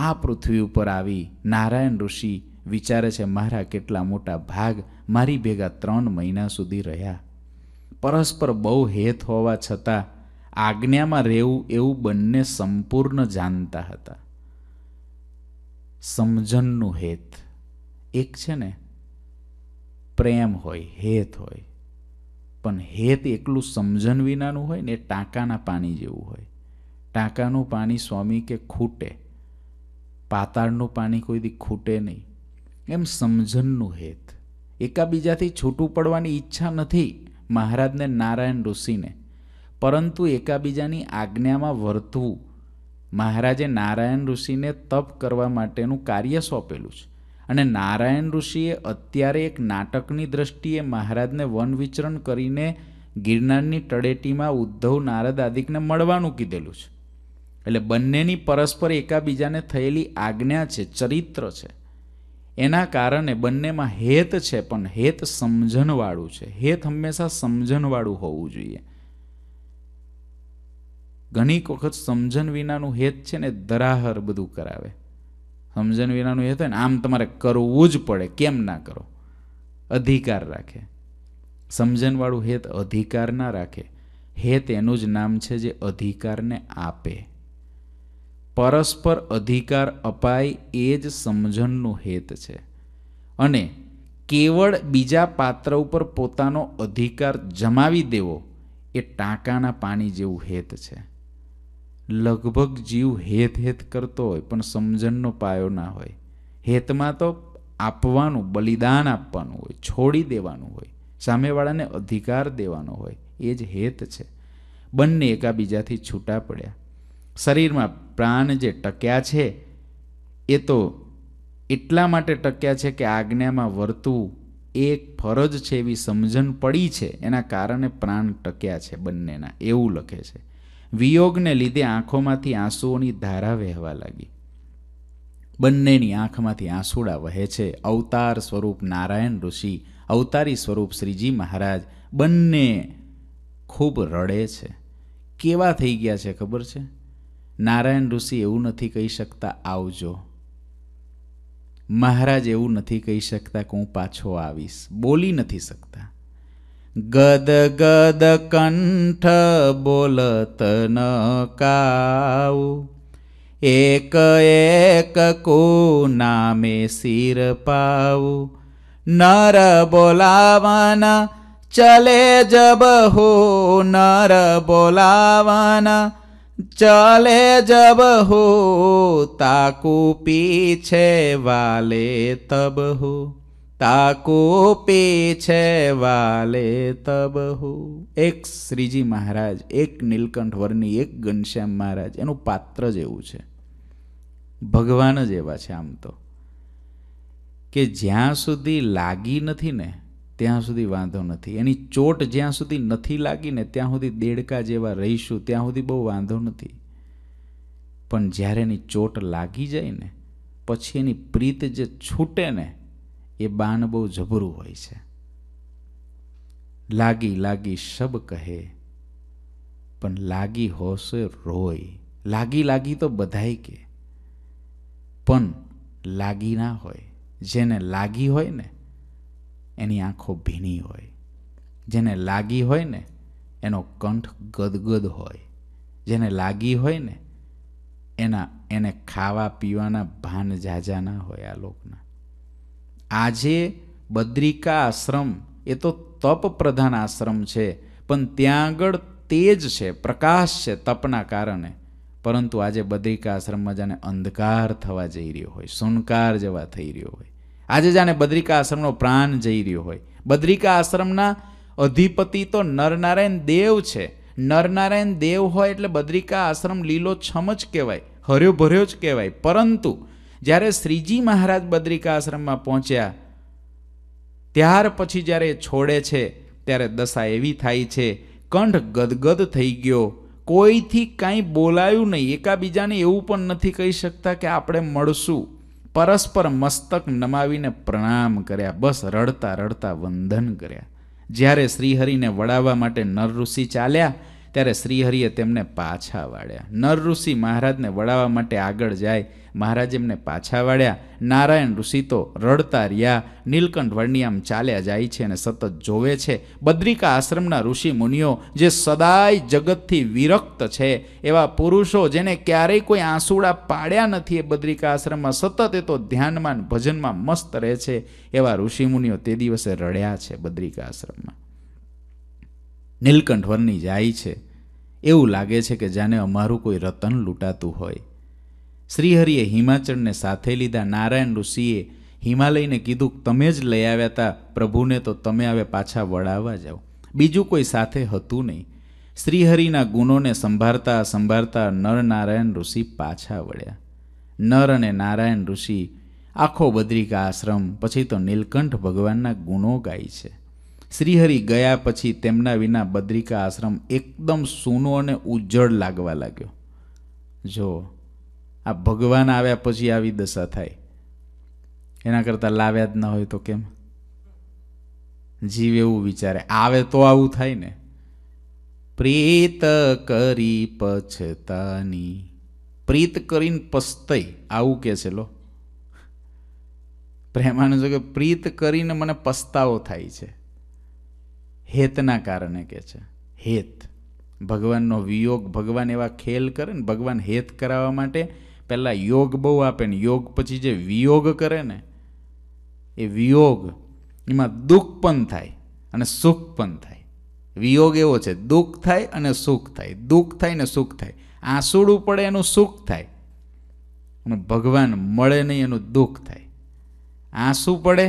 આ પૃથ્વી ઉપર આવી નારાયણ ઋષિ વિચારે છે મારા કેટલા મોટા ભાગ મારી ભેગા ત્રણ મહિના સુધી રહ્યા પરસ્પર બહુ હેત હોવા છતાં આજ્ઞામાં રહેવું એવું બંને સંપૂર્ણ જાણતા હતા સમજણનું હેત એક છે ને પ્રેમ હોય હેત હોય પણ હેત એકલું સમજણ વિનાનું હોય ને એ ટાંકાના પાણી જેવું હોય ટાંકાનું પાણી સ્વામી કે ખૂટે પાતાળનું પાણી કોઈ દી ખૂટે નહીં એમ સમજણનું હેત એકાબીજાથી છૂટું પડવાની ઈચ્છા નથી મહારાજને નારાયણ ઋષિને પરંતુ એકાબીજાની આજ્ઞામાં વર્તવું મહારાજે નારાયણ ઋષિને તપ કરવા માટેનું કાર્ય સોંપેલું છે અને નારાયણ ઋષિએ અત્યારે એક નાટકની દ્રષ્ટિએ મહારાજને વન વિચરણ કરીને ગિરનારની તળેટીમાં ઉદ્ધવ નારદ આદિકને મળવાનું કીધેલું છે એટલે બંનેની પરસ્પર એકાબીજાને થયેલી આજ્ઞા છે ચરિત્ર છે એના કારણે બંનેમાં હેત છે પણ હેત સમજણવાળું છે હેત હંમેશા સમજણવાળું હોવું જોઈએ ઘણી વખત સમજણ વિનાનું હેત છે ને ધરાહર બધું કરાવે સમજણ વિનાનું એ થાય ને આમ તમારે કરવું જ પડે કેમ ના કરો અધિકાર રાખે સમજણવાળું હેત અધિકાર ના રાખે હેત એનું જ નામ છે જે અધિકારને આપે પરસ્પર અધિકાર અપાય એ જ સમજણનું હેત છે અને કેવળ બીજા પાત્ર ઉપર પોતાનો અધિકાર જમાવી દેવો એ ટાંકાના પાણી જેવું હેત છે લગભગ જીવ હેત હેત કરતો હોય પણ સમજણનો પાયો ના હોય હેતમાં તો આપવાનું બલિદાન આપવાનું હોય છોડી દેવાનું હોય સામેવાળાને અધિકાર દેવાનો હોય એ જ હેત છે બંને એકાબીજાથી છૂટા પડ્યા શરીરમાં પ્રાણ જે ટક્યા છે એ તો એટલા માટે ટક્યા છે કે આજ્ઞામાં વર્તવું એક ફરજ છે એવી સમજણ પડી છે એના કારણે પ્રાણ ટક્યા છે બંનેના એવું લખે છે વિયોગને લીધે આંખોમાંથી આંસુઓની ધારા વહેવા લાગી બંનેની આંખમાંથી આંસુડા વહે છે અવતાર સ્વરૂપ નારાયણ ઋષિ અવતારી સ્વરૂપ શ્રીજી મહારાજ બંને ખૂબ રડે છે કેવા થઈ ગયા છે ખબર છે નારાયણ ઋષિ એવું નથી કહી શકતા આવજો મહારાજ એવું નથી કહી શકતા કે હું પાછો આવીશ બોલી નથી શકતા ગદ ગદ કંઠ બોલત ન એક એક કુ નામે શિર પાવ નર બોલાવાના ચલે જબ હો નર બોલાવાના ચલે જબ હો તાકુ પીછે વાલે તબ હો તાકો પે છે વાલે તબહુ એક શ્રીજી મહારાજ એક નીલકંઠ વર્ણી એક ઘનશ્યામ મહારાજ એનું પાત્ર જ એવું છે ભગવાન જ એવા છે આમ તો કે જ્યાં સુધી લાગી નથી ને ત્યાં સુધી વાંધો નથી એની ચોટ જ્યાં સુધી નથી લાગી ને ત્યાં સુધી દેડકા જેવા રહીશું ત્યાં સુધી બહુ વાંધો નથી પણ જ્યારે એની ચોટ લાગી જાય ને પછી એની પ્રીત જે છૂટે ને એ બાન બહુ જબરું હોય છે લાગી લાગી શબ કહે પણ લાગી હોશે રોય લાગી લાગી તો બધાય કે પણ લાગી ના હોય જેને લાગી હોય ને એની આંખો ભીની હોય જેને લાગી હોય ને એનો કંઠ ગદગદ હોય જેને લાગી હોય ને એના એને ખાવા પીવાના ભાન ઝાઝા ના હોય આ લોકના આજે બદ્રિકા આશ્રમ એ તો તપ પ્રધાન આશ્રમ છે પણ ત્યાં આગળ તેજ છે પ્રકાશ છે તપના કારણે પરંતુ આજે બદ્રિકા આશ્રમમાં જાણે અંધકાર થવા જઈ રહ્યો હોય સુનકાર જેવા થઈ રહ્યો હોય આજે જાણે બદ્રિકા આશ્રમનો પ્રાણ જઈ રહ્યો હોય બદ્રિકા આશ્રમના અધિપતિ તો નરનારાયણ દેવ છે નરનારાયણ દેવ હોય એટલે બદ્રિકા આશ્રમ લીલો છમ જ કહેવાય હર્યો ભર્યો જ કહેવાય પરંતુ જ્યારે શ્રીજી મહારાજ બદ્રિકા આશ્રમમાં પહોંચ્યા ત્યાર પછી જ્યારે છોડે છે ત્યારે દશા એવી થાય છે કંઠ ગદગદ થઈ ગયો કોઈથી કાંઈ બોલાયું નહીં એકાબીજાને એવું પણ નથી કહી શકતા કે આપણે મળશું પરસ્પર મસ્તક નમાવીને પ્રણામ કર્યા બસ રડતા રડતા વંદન કર્યા જ્યારે શ્રીહરિને વળાવવા માટે નર ઋષિ ચાલ્યા ત્યારે શ્રીહરિએ તેમને પાછા વાળ્યા નર ઋષિ મહારાજને વળાવવા માટે આગળ જાય મહારાજ એમને પાછા વાળ્યા નારાયણ ઋષિ તો રડતા રહ્યા નીલકંઠ વર્ણિ આમ ચાલ્યા જાય છે અને સતત જોવે છે બદ્રિકા આશ્રમના ઋષિ મુનિઓ જે સદાય જગતથી વિરક્ત છે એવા પુરુષો જેને ક્યારેય કોઈ આંસુડા પાડ્યા નથી એ બદ્રિકા આશ્રમમાં સતત એ તો ધ્યાનમાં ભજનમાં મસ્ત રહે છે એવા ઋષિ મુનિઓ તે દિવસે રડ્યા છે બદ્રિકા આશ્રમમાં નીલકંઠ વર્ણિ જાય છે એવું લાગે છે કે જાણે અમારું કોઈ રતન લૂંટાતું હોય શ્રીહરિએ હિમાચળને સાથે લીધા નારાયણ ઋષિએ હિમાલયને કીધું તમે જ લઈ આવ્યા હતા પ્રભુને તો તમે હવે પાછા વળાવવા જાઓ બીજું કોઈ સાથે હતું નહીં શ્રીહરિના ગુણોને સંભાળતા સંભાળતા નર નારાયણ ઋષિ પાછા વળ્યા નર અને નારાયણ ઋષિ આખો બદ્રિકા આશ્રમ પછી તો નીલકંઠ ભગવાનના ગુણો ગાય છે શ્રીહરિ ગયા પછી તેમના વિના બદ્રિકા આશ્રમ એકદમ સૂનો અને ઉજ્જળ લાગવા લાગ્યો જો આ ભગવાન આવ્યા પછી આવી દશા થાય એના કરતાં લાવ્યા જ ન હોય તો કેમ જીવ એવું વિચારે આવે તો આવું થાય ને પ્રીત કરી પછતાની પ્રીત કરીને પસ્તાઈ આવું કે છે લો પ્રેમાનું છે કે પ્રીત કરીને મને પસ્તાવો થાય છે હેતના કારણે કે છે હેત ભગવાનનો વિયોગ ભગવાન એવા ખેલ કરે ને ભગવાન હેત કરાવવા માટે પહેલાં યોગ બહુ આપે ને યોગ પછી જે વિયોગ કરે ને એ વિયોગ એમાં દુઃખ પણ થાય અને સુખ પણ થાય વિયોગ એવો છે દુઃખ થાય અને સુખ થાય દુઃખ થાય ને સુખ થાય આંસુડું પડે એનું સુખ થાય અને ભગવાન મળે નહીં એનું દુઃખ થાય આંસુ પડે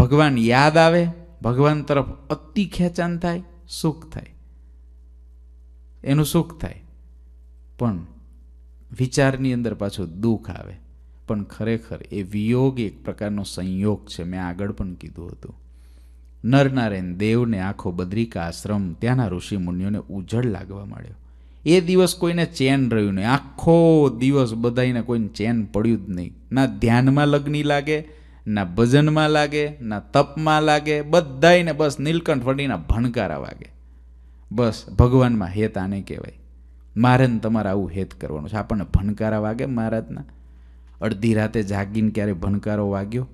ભગવાન યાદ આવે ભગવાન તરફ અતિ ખેંચાણ થાય સુખ થાય એનું સુખ થાય પણ વિચારની અંદર પાછું દુઃખ આવે પણ ખરેખર એ વિયોગ એક પ્રકારનો સંયોગ છે મેં આગળ પણ કીધું હતું નરનારાયણ દેવને આખો બદ્રિકા આશ્રમ ત્યાંના ઋષિ મુનિઓને ઉજળ લાગવા માંડ્યો એ દિવસ કોઈને ચેન રહ્યું નહીં આખો દિવસ બધાને કોઈને ચેન પડ્યું જ નહીં ના ધ્યાનમાં લગ્ન લાગે ના ભજનમાં લાગે ના તપમાં લાગે બધાયને બસ નીલકંઠ વડીના ભણકારા વાગે બસ ભગવાનમાં હેત આને કહેવાય મારે ને તમારે આવું હેત કરવાનું છે આપણને ભણકારા વાગે મહારાજના અડધી રાતે જાગીને ક્યારેય ભણકારો વાગ્યો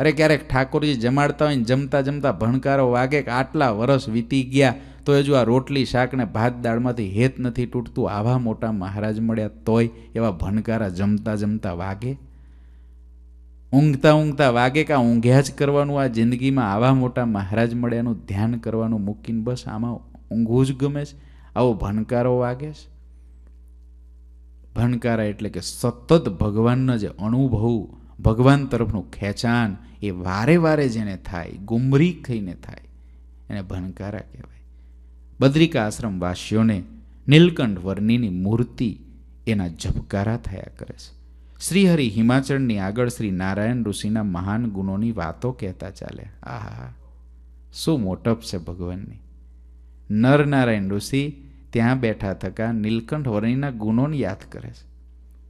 અરે ક્યારેક ઠાકોરજી જમાડતા હોય ને જમતા જમતા ભણકારો વાગે કે આટલા વરસ વીતી ગયા તો હજુ આ રોટલી શાકને ભાત દાળમાંથી હેત નથી તૂટતું આવા મોટા મહારાજ મળ્યા તોય એવા ભણકારા જમતા જમતા વાગે ઊંઘતા ઊંઘતા વાગે કાં ઊંઘ્યા જ કરવાનું આ જિંદગીમાં આવા મોટા મહારાજ મળ્યાનું ધ્યાન કરવાનું મૂકીને બસ આમાં ઊંઘવું જ ગમે છે આવો ભણકારો વાગે છે ભણકારા એટલે કે સતત ભગવાનનો જે અનુભવ ભગવાન તરફનું ખેંચાણ એ વારે વારે જેને થાય ગુમરી થઈને થાય એને ભણકારા કહેવાય બદ્રિકા આશ્રમ વાસીઓને નીલકંઠ વર્ણિની મૂર્તિ એના ઝબકારા થયા કરે છે શ્રીહરિ હિમાચળની આગળ શ્રી નારાયણ ઋષિના મહાન ગુણોની વાતો કહેતા ચાલે આહા શું મોટપ છે ભગવાનની નરનારાયણ ઋષિ ત્યાં બેઠા થકા નીલકંઠ વર્ણિના ગુણોને યાદ કરે છે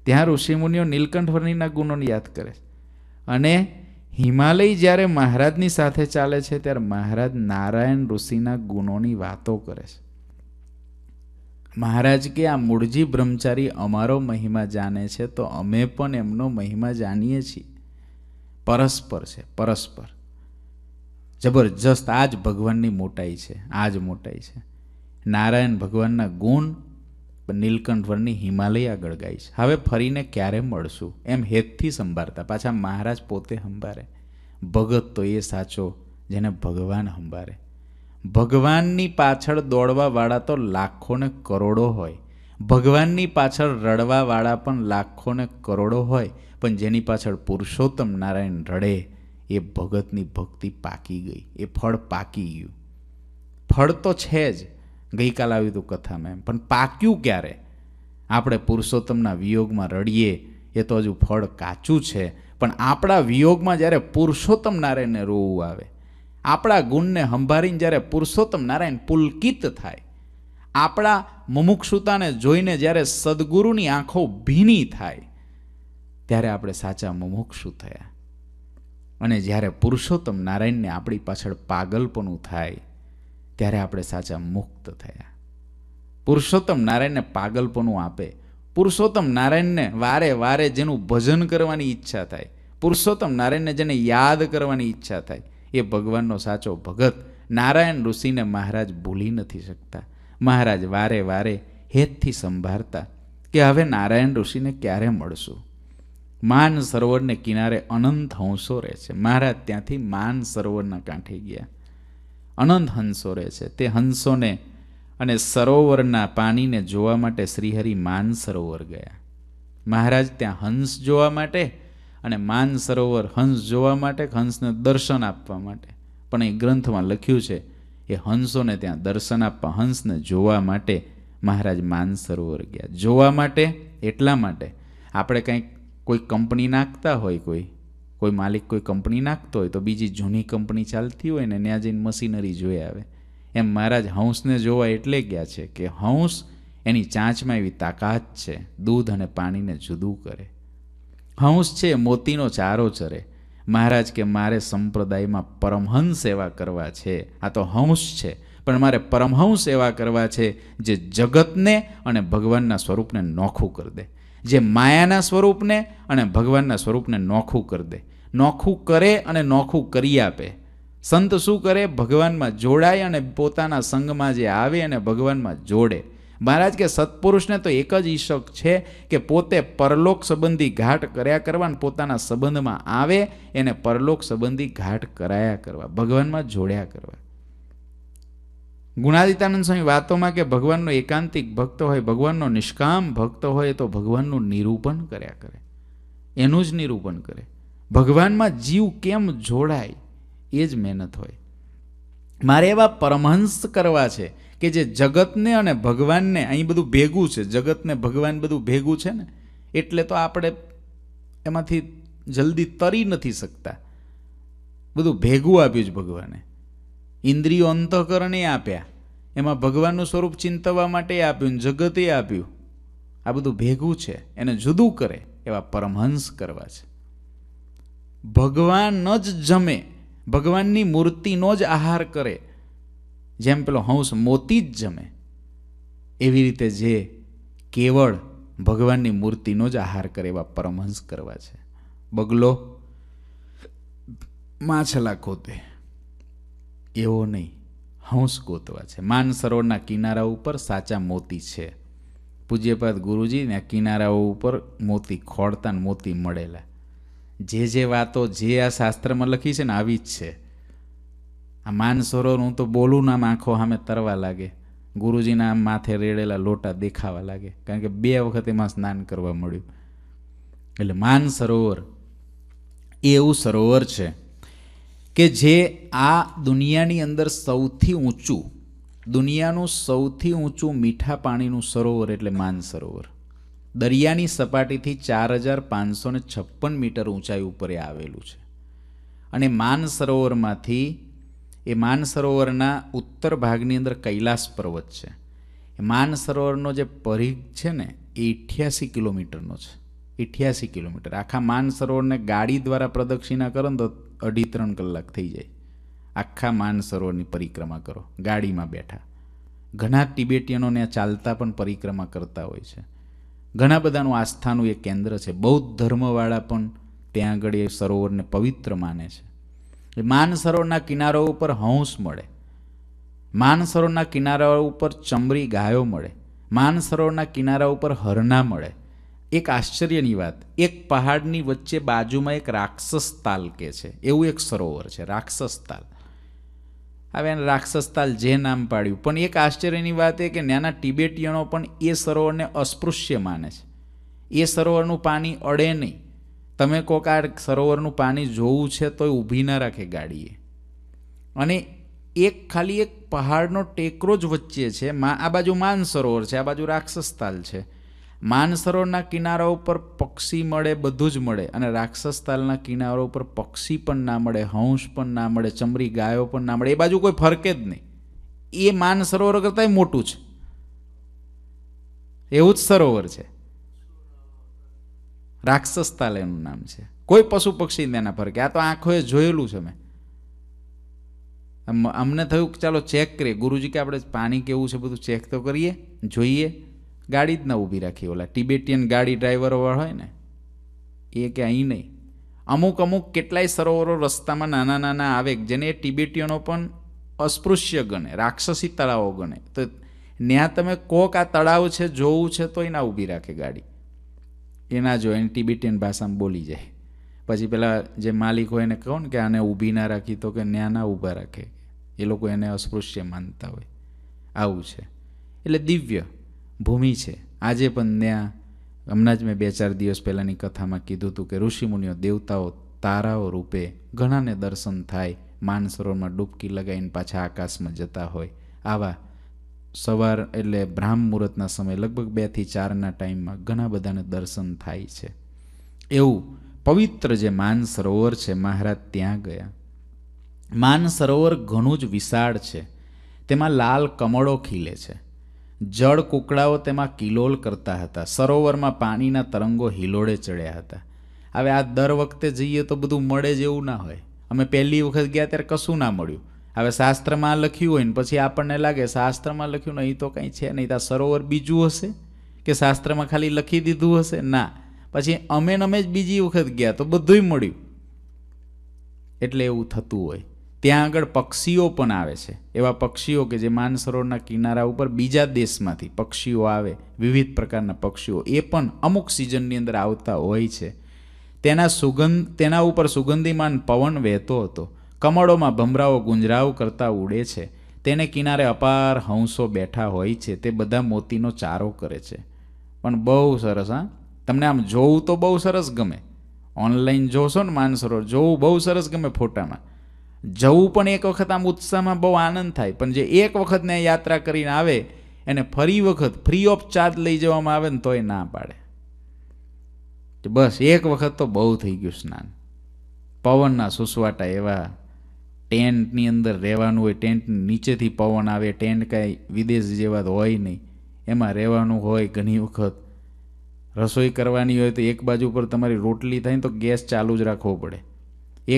ત્યાં ઋષિમુનિઓ નીલકંઠ વર્ણિના ગુણોને યાદ કરે છે અને હિમાલય જ્યારે મહારાજની સાથે ચાલે છે ત્યારે મહારાજ નારાયણ ઋષિના ગુણોની વાતો કરે છે મહારાજ કે આ મૂળજી બ્રહ્મચારી અમારો મહિમા જાણે છે તો અમે પણ એમનો મહિમા જાણીએ છીએ પરસ્પર છે પરસ્પર જબરજસ્ત આ જ ભગવાનની મોટાઈ છે આ જ મોટાઈ છે નારાયણ ભગવાનના ગુણ નીલકંઠવરની હિમાલય આગળ ગાઈ છે હવે ફરીને ક્યારે મળશું એમ હેતથી સંભાળતા પાછા મહારાજ પોતે સંભાળે ભગત તો એ સાચો જેને ભગવાન સંભાળે ભગવાનની પાછળ દોડવાવાળા તો લાખોને કરોડો હોય ભગવાનની પાછળ રડવાવાળા પણ લાખોને કરોડો હોય પણ જેની પાછળ પુરુષોત્તમ નારાયણ રડે એ ભગતની ભક્તિ પાકી ગઈ એ ફળ પાકી ગયું ફળ તો છે જ ગઈકાલ આવ્યું હતું કથામાં એમ પણ પાક્યું ક્યારે આપણે પુરુષોત્તમના વિયોગમાં રડીએ એ તો હજુ ફળ કાચું છે પણ આપણા વિયોગમાં જ્યારે પુરુષોત્તમ નારાયણને રોવું આવે આપણા ગુણને સંભાળીને જ્યારે પુરુષોત્તમ નારાયણ પુલકિત થાય આપણા મુમુક્ષુતાને જોઈને જ્યારે સદગુરુની આંખો ભીની થાય ત્યારે આપણે સાચા મુમુક્ષુ થયા અને જ્યારે પુરુષોત્તમ નારાયણને આપણી પાછળ પાગલપણું થાય ત્યારે આપણે સાચા મુક્ત થયા પુરુષોત્તમ નારાયણને પાગલપણું આપે પુરુષોત્તમ નારાયણને વારે વારે જેનું ભજન કરવાની ઈચ્છા થાય પુરુષોત્તમ નારાયણને જેને યાદ કરવાની ઈચ્છા થાય એ ભગવાનનો સાચો ભગત નારાયણ ઋષિને મહારાજ ભૂલી નથી શકતા મહારાજ વારે વારે હેતથી સંભાળતા કે હવે નારાયણ ઋષિને ક્યારે મળશું માન સરોવરને કિનારે અનંત હંસો રહે છે મહારાજ ત્યાંથી માન સરોવરના કાંઠે ગયા અનંત હંસો રહે છે તે હંસોને અને સરોવરના પાણીને જોવા માટે શ્રીહરિ માન સરોવર ગયા મહારાજ ત્યાં હંસ જોવા માટે અને માનસરોવર હંસ જોવા માટે હંસને દર્શન આપવા માટે પણ એ ગ્રંથમાં લખ્યું છે એ હંસોને ત્યાં દર્શન આપવા હંસને જોવા માટે મહારાજ માનસરોવર ગયા જોવા માટે એટલા માટે આપણે કંઈક કોઈ કંપની નાખતા હોય કોઈ કોઈ માલિક કોઈ કંપની નાખતો હોય તો બીજી જૂની કંપની ચાલતી હોય ને ત્યાં જઈને મશીનરી જોઈ આવે એમ મહારાજ હંસને જોવા એટલે ગયા છે કે હંસ એની ચાંચમાં એવી તાકાત છે દૂધ અને પાણીને જુદું કરે હંસ છે મોતીનો ચારો ચરે મહારાજ કે મારે સંપ્રદાયમાં પરમહંસ સેવા કરવા છે આ તો હંસ છે પણ મારે પરમહંસ સેવા કરવા છે જે જગતને અને ભગવાનના સ્વરૂપને નોખું કરી દે જે માયાના સ્વરૂપને અને ભગવાનના સ્વરૂપને નોખું કરી દે નોખું કરે અને નોખું કરી આપે સંત શું કરે ભગવાનમાં જોડાય અને પોતાના સંગમાં જે આવે અને ભગવાનમાં જોડે મહારાજ કે સત્પુરુષને તો એક જ ઈશક છે કે પોતે પરલોક સંબંધી ઘાટ કર્યા કરવા અને પોતાના સંબંધમાં આવે એને પરલોક સંબંધી ઘાટ કરાયા કરવા ભગવાનમાં જોડ્યા કરવા ગુણાદિતાનંદ સ્વામી વાતોમાં કે ભગવાનનો એકાંતિક ભક્ત હોય ભગવાનનો નિષ્કામ ભક્ત હોય તો ભગવાનનું નિરૂપણ કર્યા કરે એનું જ નિરૂપણ કરે ભગવાનમાં જીવ કેમ જોડાય એ જ મહેનત હોય મારે એવા પરમહંસ કરવા છે કે જે જગતને અને ભગવાનને અહીં બધું ભેગું છે જગતને ભગવાન બધું ભેગું છે ને એટલે તો આપણે એમાંથી જલ્દી તરી નથી શકતા બધું ભેગું આપ્યું છે ભગવાને ઇન્દ્રિયો અંતઃકરણે આપ્યા એમાં ભગવાનનું સ્વરૂપ ચિંતવા માટે આપ્યું જગતે આપ્યું આ બધું ભેગું છે એને જુદું કરે એવા પરમહંસ કરવા છે ભગવાન જ જમે ભગવાનની મૂર્તિનો જ આહાર કરે જેમ પેલો હંસ મોતી જ જમે એવી રીતે જે કેવળ ભગવાનની મૂર્તિનો જ આહાર કરે એવા પરમહંસ કરવા છે બગલો માછલા ખોતે એવો નહીં હંસ ગોતવા છે માનસરોવરના કિનારા ઉપર સાચા મોતી છે પૂજ્યપાદ ગુરુજીને આ કિનારાઓ ઉપર મોતી ખોળતા મોતી મળેલા જે જે વાતો જે આ શાસ્ત્રમાં લખી છે ને આવી જ છે આ માનસરોવર હું તો બોલું નામ આંખો સામે તરવા લાગે ગુરુજીના આમ માથે રેડેલા લોટા દેખાવા લાગે કારણ કે બે વખત એમાં સ્નાન કરવા મળ્યું એટલે માનસરોવર એ એવું સરોવર છે કે જે આ દુનિયાની અંદર સૌથી ઊંચું દુનિયાનું સૌથી ઊંચું મીઠા પાણીનું સરોવર એટલે માન સરોવર દરિયાની સપાટીથી ચાર હજાર પાંચસો ને છપ્પન મીટર ઊંચાઈ ઉપર આવેલું છે અને માન સરોવરમાંથી એ માનસરોવરના ઉત્તર ભાગની અંદર કૈલાસ પર્વત છે એ માનસરોવરનો જે પરિઘ છે ને એ ઇઠ્યાસી કિલોમીટરનો છે ઇઠ્યાસી કિલોમીટર આખા માનસરોવરને ગાડી દ્વારા પ્રદક્ષિણા કરો ને તો અઢી ત્રણ કલાક થઈ જાય આખા માનસરોવરની પરિક્રમા કરો ગાડીમાં બેઠા ઘણા તિબેટીયનોને ચાલતા પણ પરિક્રમા કરતા હોય છે ઘણા બધાનું આસ્થાનું એ કેન્દ્ર છે બૌદ્ધ ધર્મવાળા પણ ત્યાં આગળ એ સરોવરને પવિત્ર માને છે માનસરોવરના કિનારો ઉપર હંસ મળે માનસરોવરના કિનારા ઉપર ચમરી ગાયો મળે માનસરોવરના કિનારા ઉપર હરણા મળે એક આશ્ચર્યની વાત એક પહાડની વચ્ચે બાજુમાં એક રાક્ષસ તાલ કે છે એવું એક સરોવર છે રાક્ષસ તાલ હવે એને રાક્ષસ તાલ જે નામ પાડ્યું પણ એક આશ્ચર્યની વાત એ કે નાના ટિબેટીયનો પણ એ સરોવરને અસ્પૃશ્ય માને છે એ સરોવરનું પાણી અડે નહીં તમે કોક આ સરોવરનું પાણી જોવું છે તોય ઊભી ન રાખે ગાડીએ અને એક ખાલી એક પહાડનો ટેકરો જ વચ્ચે છે માં આ બાજુ માનસરોવર છે આ બાજુ રાક્ષસતાલ છે માનસરોવરના કિનારા ઉપર પક્ષી મળે બધું જ મળે અને રાક્ષસતાલના કિનારા ઉપર પક્ષી પણ ના મળે હંસ પણ ના મળે ચમરી ગાયો પણ ના મળે એ બાજુ કોઈ ફરકે જ નહીં એ માનસરોવર કરતાંય મોટું છે એવું જ સરોવર છે રાક્ષસ તાલેનું નામ છે કોઈ પશુ પક્ષી તેના પર કે આ તો આંખોએ જોયેલું છે મેં અમને થયું કે ચાલો ચેક કરીએ ગુરુજી કે આપણે પાણી કેવું છે બધું ચેક તો કરીએ જોઈએ ગાડી જ ના ઊભી રાખી ઓલા ટિબેટિયન ગાડી ડ્રાઈવરવાળા હોય ને એ કે અહીં નહીં અમુક અમુક કેટલાય સરોવરો રસ્તામાં નાના નાના આવે જેને એ ટિબેટીયનો પણ અસ્પૃશ્ય ગણે રાક્ષસી તળાવો ગણે તો ત્યાં તમે કોક આ તળાવ છે જોવું છે તો એના ઊભી રાખે ગાડી એના જો એની ટિબિટિયન ભાષામાં બોલી જાય પછી પેલા જે માલિક હોય એને કહો ને કે આને ઊભી ના રાખી તો કે ન્યા ના ઊભા રાખે એ લોકો એને અસ્પૃશ્ય માનતા હોય આવું છે એટલે દિવ્ય ભૂમિ છે આજે પણ ત્યાં હમણાં જ મેં બે ચાર દિવસ પહેલાંની કથામાં કીધું હતું કે ઋષિમુનિઓ દેવતાઓ તારાઓ રૂપે ઘણાને દર્શન થાય માનસરોવરમાં ડૂબકી લગાવીને પાછા આકાશમાં જતા હોય આવા સવાર એટલે બ્રાહ્મ મુહૂર્તના સમય લગભગ બેથી ચારના ટાઈમમાં ઘણા બધાને દર્શન થાય છે એવું પવિત્ર જે માન સરોવર છે મહારાજ ત્યાં ગયા માન સરોવર ઘણું જ વિશાળ છે તેમાં લાલ કમળો ખીલે છે જળ કુકડાઓ તેમાં કિલોલ કરતા હતા સરોવરમાં પાણીના તરંગો હિલોડે ચડ્યા હતા હવે આ દર વખતે જઈએ તો બધું મળે જેવું ના હોય અમે પહેલી વખત ગયા ત્યારે કશું ના મળ્યું હવે શાસ્ત્રમાં લખ્યું હોય ને પછી આપણને લાગે શાસ્ત્રમાં લખ્યું નહીં તો કંઈ છે નહીં તો સરોવર બીજું હશે કે શાસ્ત્રમાં ખાલી લખી દીધું હશે ના પછી અમે ને અમે જ બીજી વખત ગયા તો બધું મળ્યું એટલે એવું થતું હોય ત્યાં આગળ પક્ષીઓ પણ આવે છે એવા પક્ષીઓ કે જે માનસરોવરના કિનારા ઉપર બીજા દેશમાંથી પક્ષીઓ આવે વિવિધ પ્રકારના પક્ષીઓ એ પણ અમુક સિઝનની અંદર આવતા હોય છે તેના સુગંધ તેના ઉપર સુગંધીમાન પવન વહેતો હતો કમળોમાં ભમરાઓ ગુંજરાવ કરતા ઉડે છે તેને કિનારે અપાર હંસો બેઠા હોય છે તે બધા મોતીનો ચારો કરે છે પણ બહુ સરસ હા તમને આમ જોવું તો બહુ સરસ ગમે ઓનલાઈન જોશો ને માનસરોવર જોવું બહુ સરસ ગમે ફોટામાં જવું પણ એક વખત આમ ઉત્સાહમાં બહુ આનંદ થાય પણ જે એક વખતને યાત્રા કરીને આવે એને ફરી વખત ફ્રી ઓફ ચાર્જ લઈ જવામાં આવે ને તો એ ના પાડે બસ એક વખત તો બહુ થઈ ગયું સ્નાન પવનના સુસવાટા એવા ટેન્ટની અંદર રહેવાનું હોય ટેન્ટ નીચેથી પવન આવે ટેન્ટ કાંઈ વિદેશ જેવા હોય નહીં એમાં રહેવાનું હોય ઘણી વખત રસોઈ કરવાની હોય તો એક બાજુ પર તમારી રોટલી થાય ને તો ગેસ ચાલુ જ રાખવો પડે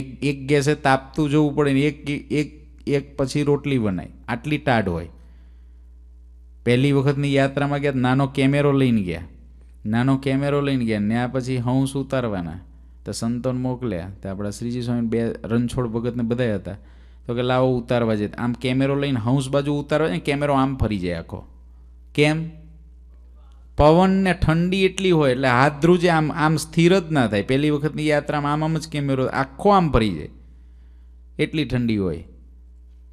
એક એક ગેસે તાપતું જવું પડે ને એક એક એક પછી રોટલી બનાય આટલી ટાઢ હોય પહેલી વખતની યાત્રામાં ગયા નાનો કેમેરો લઈને ગયા નાનો કેમેરો લઈને ગયા ને આ પછી હું ઉતારવાના તો સંતોન મોકલ્યા તો આપણા શ્રીજી સ્વામી બે રણછોડ ભગતને બધાય હતા તો કે લાવો ઉતારવા જાય આમ કેમેરો લઈને હાઉસ બાજુ ઉતારવા જાય કેમેરો આમ ફરી જાય આખો કેમ પવનને ઠંડી એટલી હોય એટલે હાથ ધ્રુજે આમ આમ સ્થિર જ ના થાય પહેલી વખતની યાત્રામાં આમ આમ જ કેમેરો આખો આમ ફરી જાય એટલી ઠંડી હોય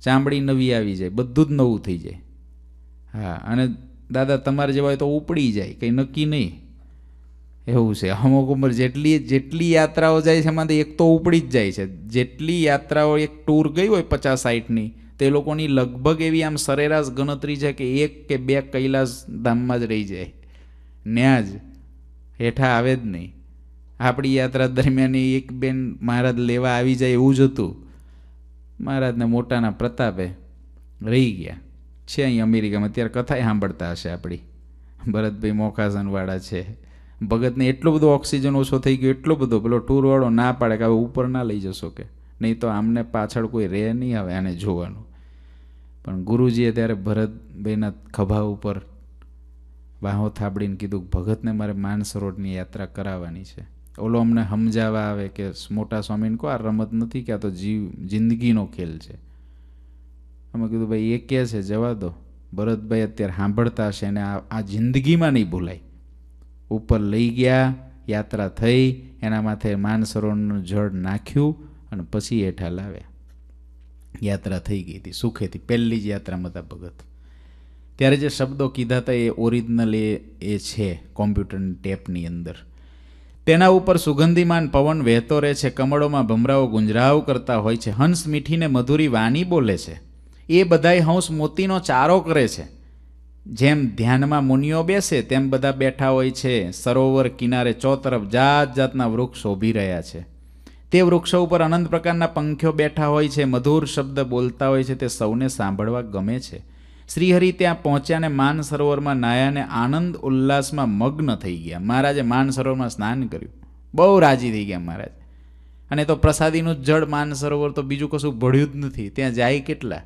ચામડી નવી આવી જાય બધું જ નવું થઈ જાય હા અને દાદા તમારે જેવા હોય તો ઉપડી જાય કંઈ નક્કી નહીં એવું છે અમુક ઉંમર જેટલી જેટલી યાત્રાઓ જાય છે એમાંથી એક તો ઉપડી જ જાય છે જેટલી યાત્રાઓ એક ટૂર ગઈ હોય પચાસ સાઠની તે લોકોની લગભગ એવી આમ સરેરાશ ગણતરી છે કે એક કે બે કૈલાસ ધામમાં જ રહી જાય ન્યા જ હેઠા આવે જ નહીં આપણી યાત્રા દરમિયાન એક બેન મહારાજ લેવા આવી જાય એવું જ હતું મહારાજને મોટાના પ્રતાપે રહી ગયા છે અહીં અમેરિકામાં અત્યારે કથાએ સાંભળતા હશે આપણી ભરતભાઈ મોખાસનવાળા છે ભગતને એટલો બધો ઓક્સિજન ઓછો થઈ ગયો એટલો બધો પેલો ટૂરવાળો ના પાડે કે હવે ઉપર ના લઈ જશો કે નહીં તો આમને પાછળ કોઈ રહે નહીં આવે આને જોવાનું પણ ગુરુજીએ ત્યારે ભરતભાઈના ખભા ઉપર વાહો થાબડીને કીધું ભગતને મારે માનસરોડની યાત્રા કરાવવાની છે ઓલો અમને સમજાવવા આવે કે મોટા સ્વામીને કો આ રમત નથી કે આ તો જીવ જિંદગીનો ખેલ છે અમે કીધું ભાઈ એ કહે છે જવા દો ભરતભાઈ અત્યારે સાંભળતા હશે અને આ જિંદગીમાં નહીં ભૂલાય ઉપર લઈ ગયા યાત્રા થઈ એના માથે માનસરોવરનું જળ નાખ્યું અને પછી હેઠા લાવ્યા યાત્રા થઈ ગઈ હતી સુખેથી પહેલી જ યાત્રા હતા ભગત ત્યારે જે શબ્દો કીધા હતા એ ઓરિજિનલ એ એ છે કોમ્પ્યુટરની ટેપની અંદર તેના ઉપર સુગંધીમાન પવન વહેતો રહે છે કમળોમાં ભમરાઓ ગુંજરાવ કરતા હોય છે હંસ મીઠીને મધુરી વાણી બોલે છે એ બધાય હંસ મોતીનો ચારો કરે છે જેમ ધ્યાનમાં મુનિઓ બેસે તેમ બધા બેઠા હોય છે સરોવર કિનારે ચોતરફ જાત જાતના વૃક્ષ શોભી રહ્યા છે તે વૃક્ષો ઉપર અનંત પ્રકારના પંખીઓ બેઠા હોય છે મધુર શબ્દ બોલતા હોય છે તે સૌને સાંભળવા ગમે છે શ્રીહરિ ત્યાં પહોંચ્યા માન સરોવરમાં નાયાને આનંદ ઉલ્લાસમાં મગ્ન થઈ ગયા મહારાજે માન સરોવરમાં સ્નાન કર્યું બહુ રાજી થઈ ગયા મહારાજ અને તો પ્રસાદીનું જળ સરોવર તો બીજું કશું ભળ્યું જ નથી ત્યાં જાય કેટલા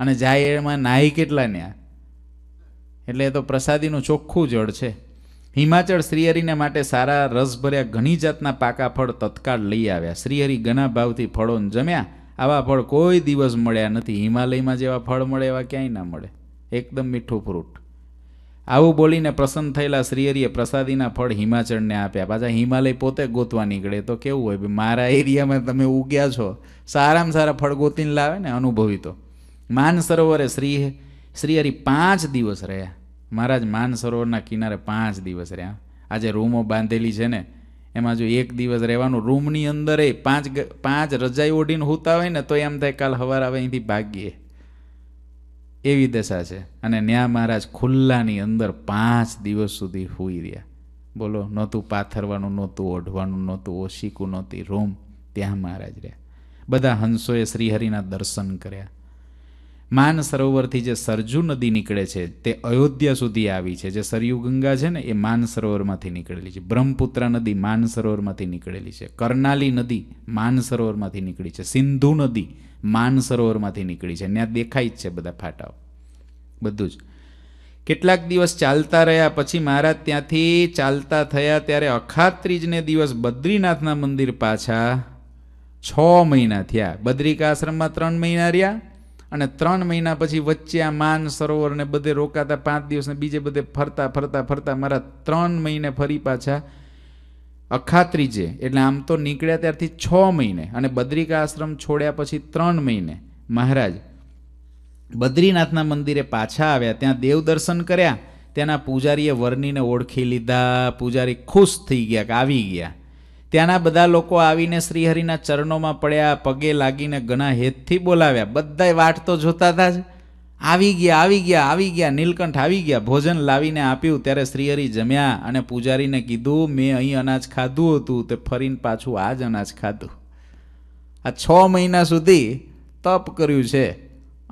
અને જાય એમાં નાહી કેટલા ત્યાં એટલે એ તો પ્રસાદીનું ચોખ્ખું જળ છે હિમાચળ શ્રીહરિને માટે સારા રસભર્યા ઘણી જાતના પાકા ફળ તત્કાળ લઈ આવ્યા શ્રીહરિ ઘણા ભાવથી ફળોને જમ્યા આવા ફળ કોઈ દિવસ મળ્યા નથી હિમાલયમાં જેવા ફળ મળે એવા ક્યાંય ના મળે એકદમ મીઠું ફ્રૂટ આવું બોલીને પ્રસન્ન થયેલા શ્રીહરિએ પ્રસાદીના ફળ હિમાચળને આપ્યા પાછા હિમાલય પોતે ગોતવા નીકળે તો કેવું હોય મારા એરિયામાં તમે ઉગ્યા છો સારામાં સારા ફળ ગોતીને લાવે ને અનુભવી તો માનસરોવરે શ્રી શ્રીહરિ પાંચ દિવસ રહ્યા મહારાજ માનસરોવરના કિનારે પાંચ દિવસ રહ્યા આજે રૂમો બાંધેલી છે ને એમાં જો એક દિવસ રહેવાનું રૂમની અંદર એ પાંચ પાંચ રજાઈ ઓઢીને હોતા હોય ને તો એમ થાય કાલ હવાર આવે અહીંથી ભાગીએ એવી દશા છે અને ન્યા મહારાજ ખુલ્લાની અંદર પાંચ દિવસ સુધી હોઈ રહ્યા બોલો નહોતું પાથરવાનું નહોતું ઓઢવાનું નહોતું ઓશીકું નહોતી રૂમ ત્યાં મહારાજ રહ્યા બધા હંસોએ શ્રીહરિના દર્શન કર્યા માન સરોવરથી જે સરજુ નદી નીકળે છે તે અયોધ્યા સુધી આવી છે જે સરયુ ગંગા છે ને એ માન સરોવરમાંથી નીકળેલી છે બ્રહ્મપુત્રા નદી માન સરોવરમાંથી નીકળેલી છે કરનાલી નદી માન સરોવરમાંથી નીકળી છે સિંધુ નદી માન સરોવરમાંથી નીકળી છે ત્યાં દેખાય જ છે બધા ફાટાઓ બધું જ કેટલાક દિવસ ચાલતા રહ્યા પછી મહારાજ ત્યાંથી ચાલતા થયા ત્યારે અખાત્રીજને દિવસ બદ્રીનાથના મંદિર પાછા છ મહિના થયા બદ્રિકા આશ્રમમાં ત્રણ મહિના રહ્યા અને ત્રણ મહિના પછી વચ્ચે આ માન સરોવરને બધે રોકાતા પાંચ દિવસને બીજે બધે ફરતા ફરતા ફરતા મારા ત્રણ મહિને ફરી પાછા અખાત્રીજે એટલે આમ તો નીકળ્યા ત્યારથી છ મહિને અને બદ્રિકા આશ્રમ છોડ્યા પછી ત્રણ મહિને મહારાજ બદ્રીનાથના મંદિરે પાછા આવ્યા ત્યાં દેવ દર્શન કર્યા ત્યાંના પૂજારીએ વર્ણીને ઓળખી લીધા પૂજારી ખુશ થઈ ગયા કે આવી ગયા ત્યાંના બધા લોકો આવીને શ્રીહરિના ચરણોમાં પડ્યા પગે લાગીને ઘણા હેતથી બોલાવ્યા બધાય વાટ તો જોતા હતા જ આવી ગયા આવી ગયા આવી ગયા નીલકંઠ આવી ગયા ભોજન લાવીને આપ્યું ત્યારે શ્રીહરિ જમ્યા અને પૂજારીને કીધું મેં અહીં અનાજ ખાધું હતું તે ફરીને પાછું આ જ અનાજ ખાધું આ છ મહિના સુધી તપ કર્યું છે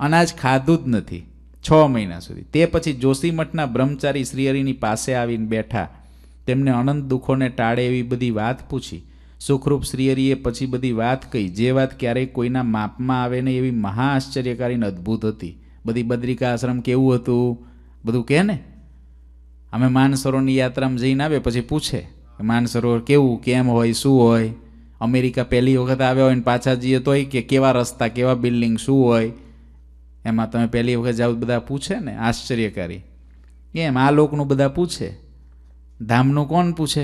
અનાજ ખાધું જ નથી છ મહિના સુધી તે પછી જોશીમઠના બ્રહ્મચારી શ્રીહરિની પાસે આવીને બેઠા તેમને અનંત દુઃખોને ટાળે એવી બધી વાત પૂછી સુખરૂપ શ્રીહરિએ પછી બધી વાત કહી જે વાત ક્યારેય કોઈના માપમાં આવે ને એવી મહા આશ્ચર્યકારીને અદ્ભુત હતી બધી બદ્રિકા આશ્રમ કેવું હતું બધું કહે ને અમે માનસરોવરની યાત્રામાં જઈને આવે પછી પૂછે માનસરોવર કેવું કેમ હોય શું હોય અમેરિકા પહેલી વખત આવ્યા હોય ને પાછા જઈએ તોય કે કેવા રસ્તા કેવા બિલ્ડિંગ શું હોય એમાં તમે પહેલી વખત જાઓ બધા પૂછે ને આશ્ચર્યકારી એમ આ લોકનું બધા પૂછે ધામનું કોણ પૂછે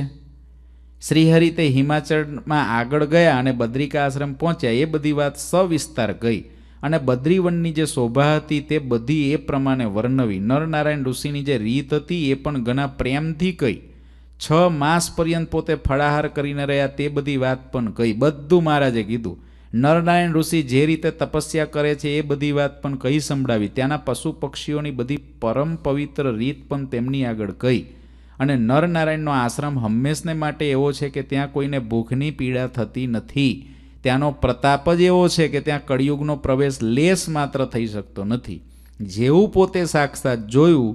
શ્રીહરિ તે હિમાચળમાં આગળ ગયા અને બદ્રિકા આશ્રમ પહોંચ્યા એ બધી વાત સવિસ્તાર ગઈ અને બદ્રીવનની જે શોભા હતી તે બધી એ પ્રમાણે વર્ણવી નરનારાયણ ઋષિની જે રીત હતી એ પણ ઘણા પ્રેમથી કહી છ માસ પર્યંત પોતે ફળાહાર કરીને રહ્યા તે બધી વાત પણ કહી બધું મહારાજે કીધું નરનારાયણ ઋષિ જે રીતે તપસ્યા કરે છે એ બધી વાત પણ કહી સંભળાવી ત્યાંના પશુ પક્ષીઓની બધી પરમ પવિત્ર રીત પણ તેમની આગળ કહી અને નરનારાયણનો આશ્રમ હંમેશને માટે એવો છે કે ત્યાં કોઈને ભૂખની પીડા થતી નથી ત્યાંનો પ્રતાપ જ એવો છે કે ત્યાં કળિયુગનો પ્રવેશ લેસ માત્ર થઈ શકતો નથી જેવું પોતે સાક્ષાત જોયું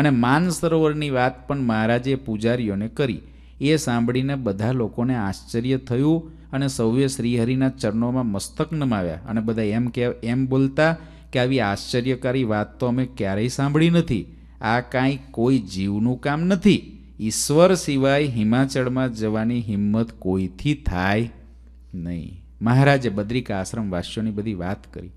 અને માન સરોવરની વાત પણ મહારાજે પૂજારીઓને કરી એ સાંભળીને બધા લોકોને આશ્ચર્ય થયું અને સૌએ શ્રીહરિના ચરણોમાં મસ્તક નમાવ્યા અને બધા એમ કે એમ બોલતા કે આવી આશ્ચર્યકારી વાત તો અમે ક્યારેય સાંભળી નથી આ કાંઈ કોઈ જીવનું કામ નથી ઈશ્વર સિવાય હિમાચળમાં જવાની હિંમત કોઈથી થાય નહીં મહારાજે બદ્રિકા આશ્રમ વાસ્યોની બધી વાત કરી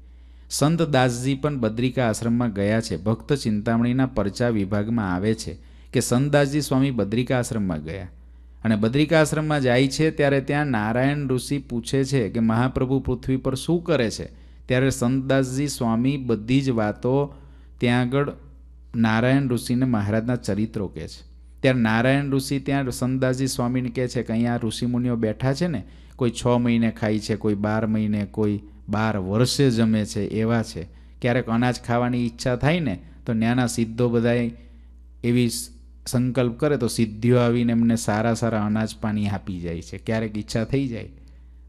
સંત દાસજી પણ બદ્રિકા આશ્રમમાં ગયા છે ભક્ત ચિંતામણીના પરચા વિભાગમાં આવે છે કે સંતદાસજી સ્વામી બદ્રિકા આશ્રમમાં ગયા અને બદ્રિકા આશ્રમમાં જાય છે ત્યારે ત્યાં નારાયણ ઋષિ પૂછે છે કે મહાપ્રભુ પૃથ્વી પર શું કરે છે ત્યારે સંતદાસજી સ્વામી બધી જ વાતો ત્યાં આગળ નારાયણ ઋષિને મહારાજના ચરિત્રો કહે છે ત્યારે નારાયણ ઋષિ ત્યાં સંદાસજી સ્વામીને કહે છે કે અહીંયા ઋષિમુનિઓ બેઠા છે ને કોઈ છ મહિને ખાય છે કોઈ બાર મહિને કોઈ બાર વર્ષે જમે છે એવા છે ક્યારેક અનાજ ખાવાની ઈચ્છા થાય ને તો ત્યાંના સિદ્ધો બધાએ એવી સંકલ્પ કરે તો સિદ્ધિઓ આવીને એમને સારા સારા અનાજ પાણી આપી જાય છે ક્યારેક ઈચ્છા થઈ જાય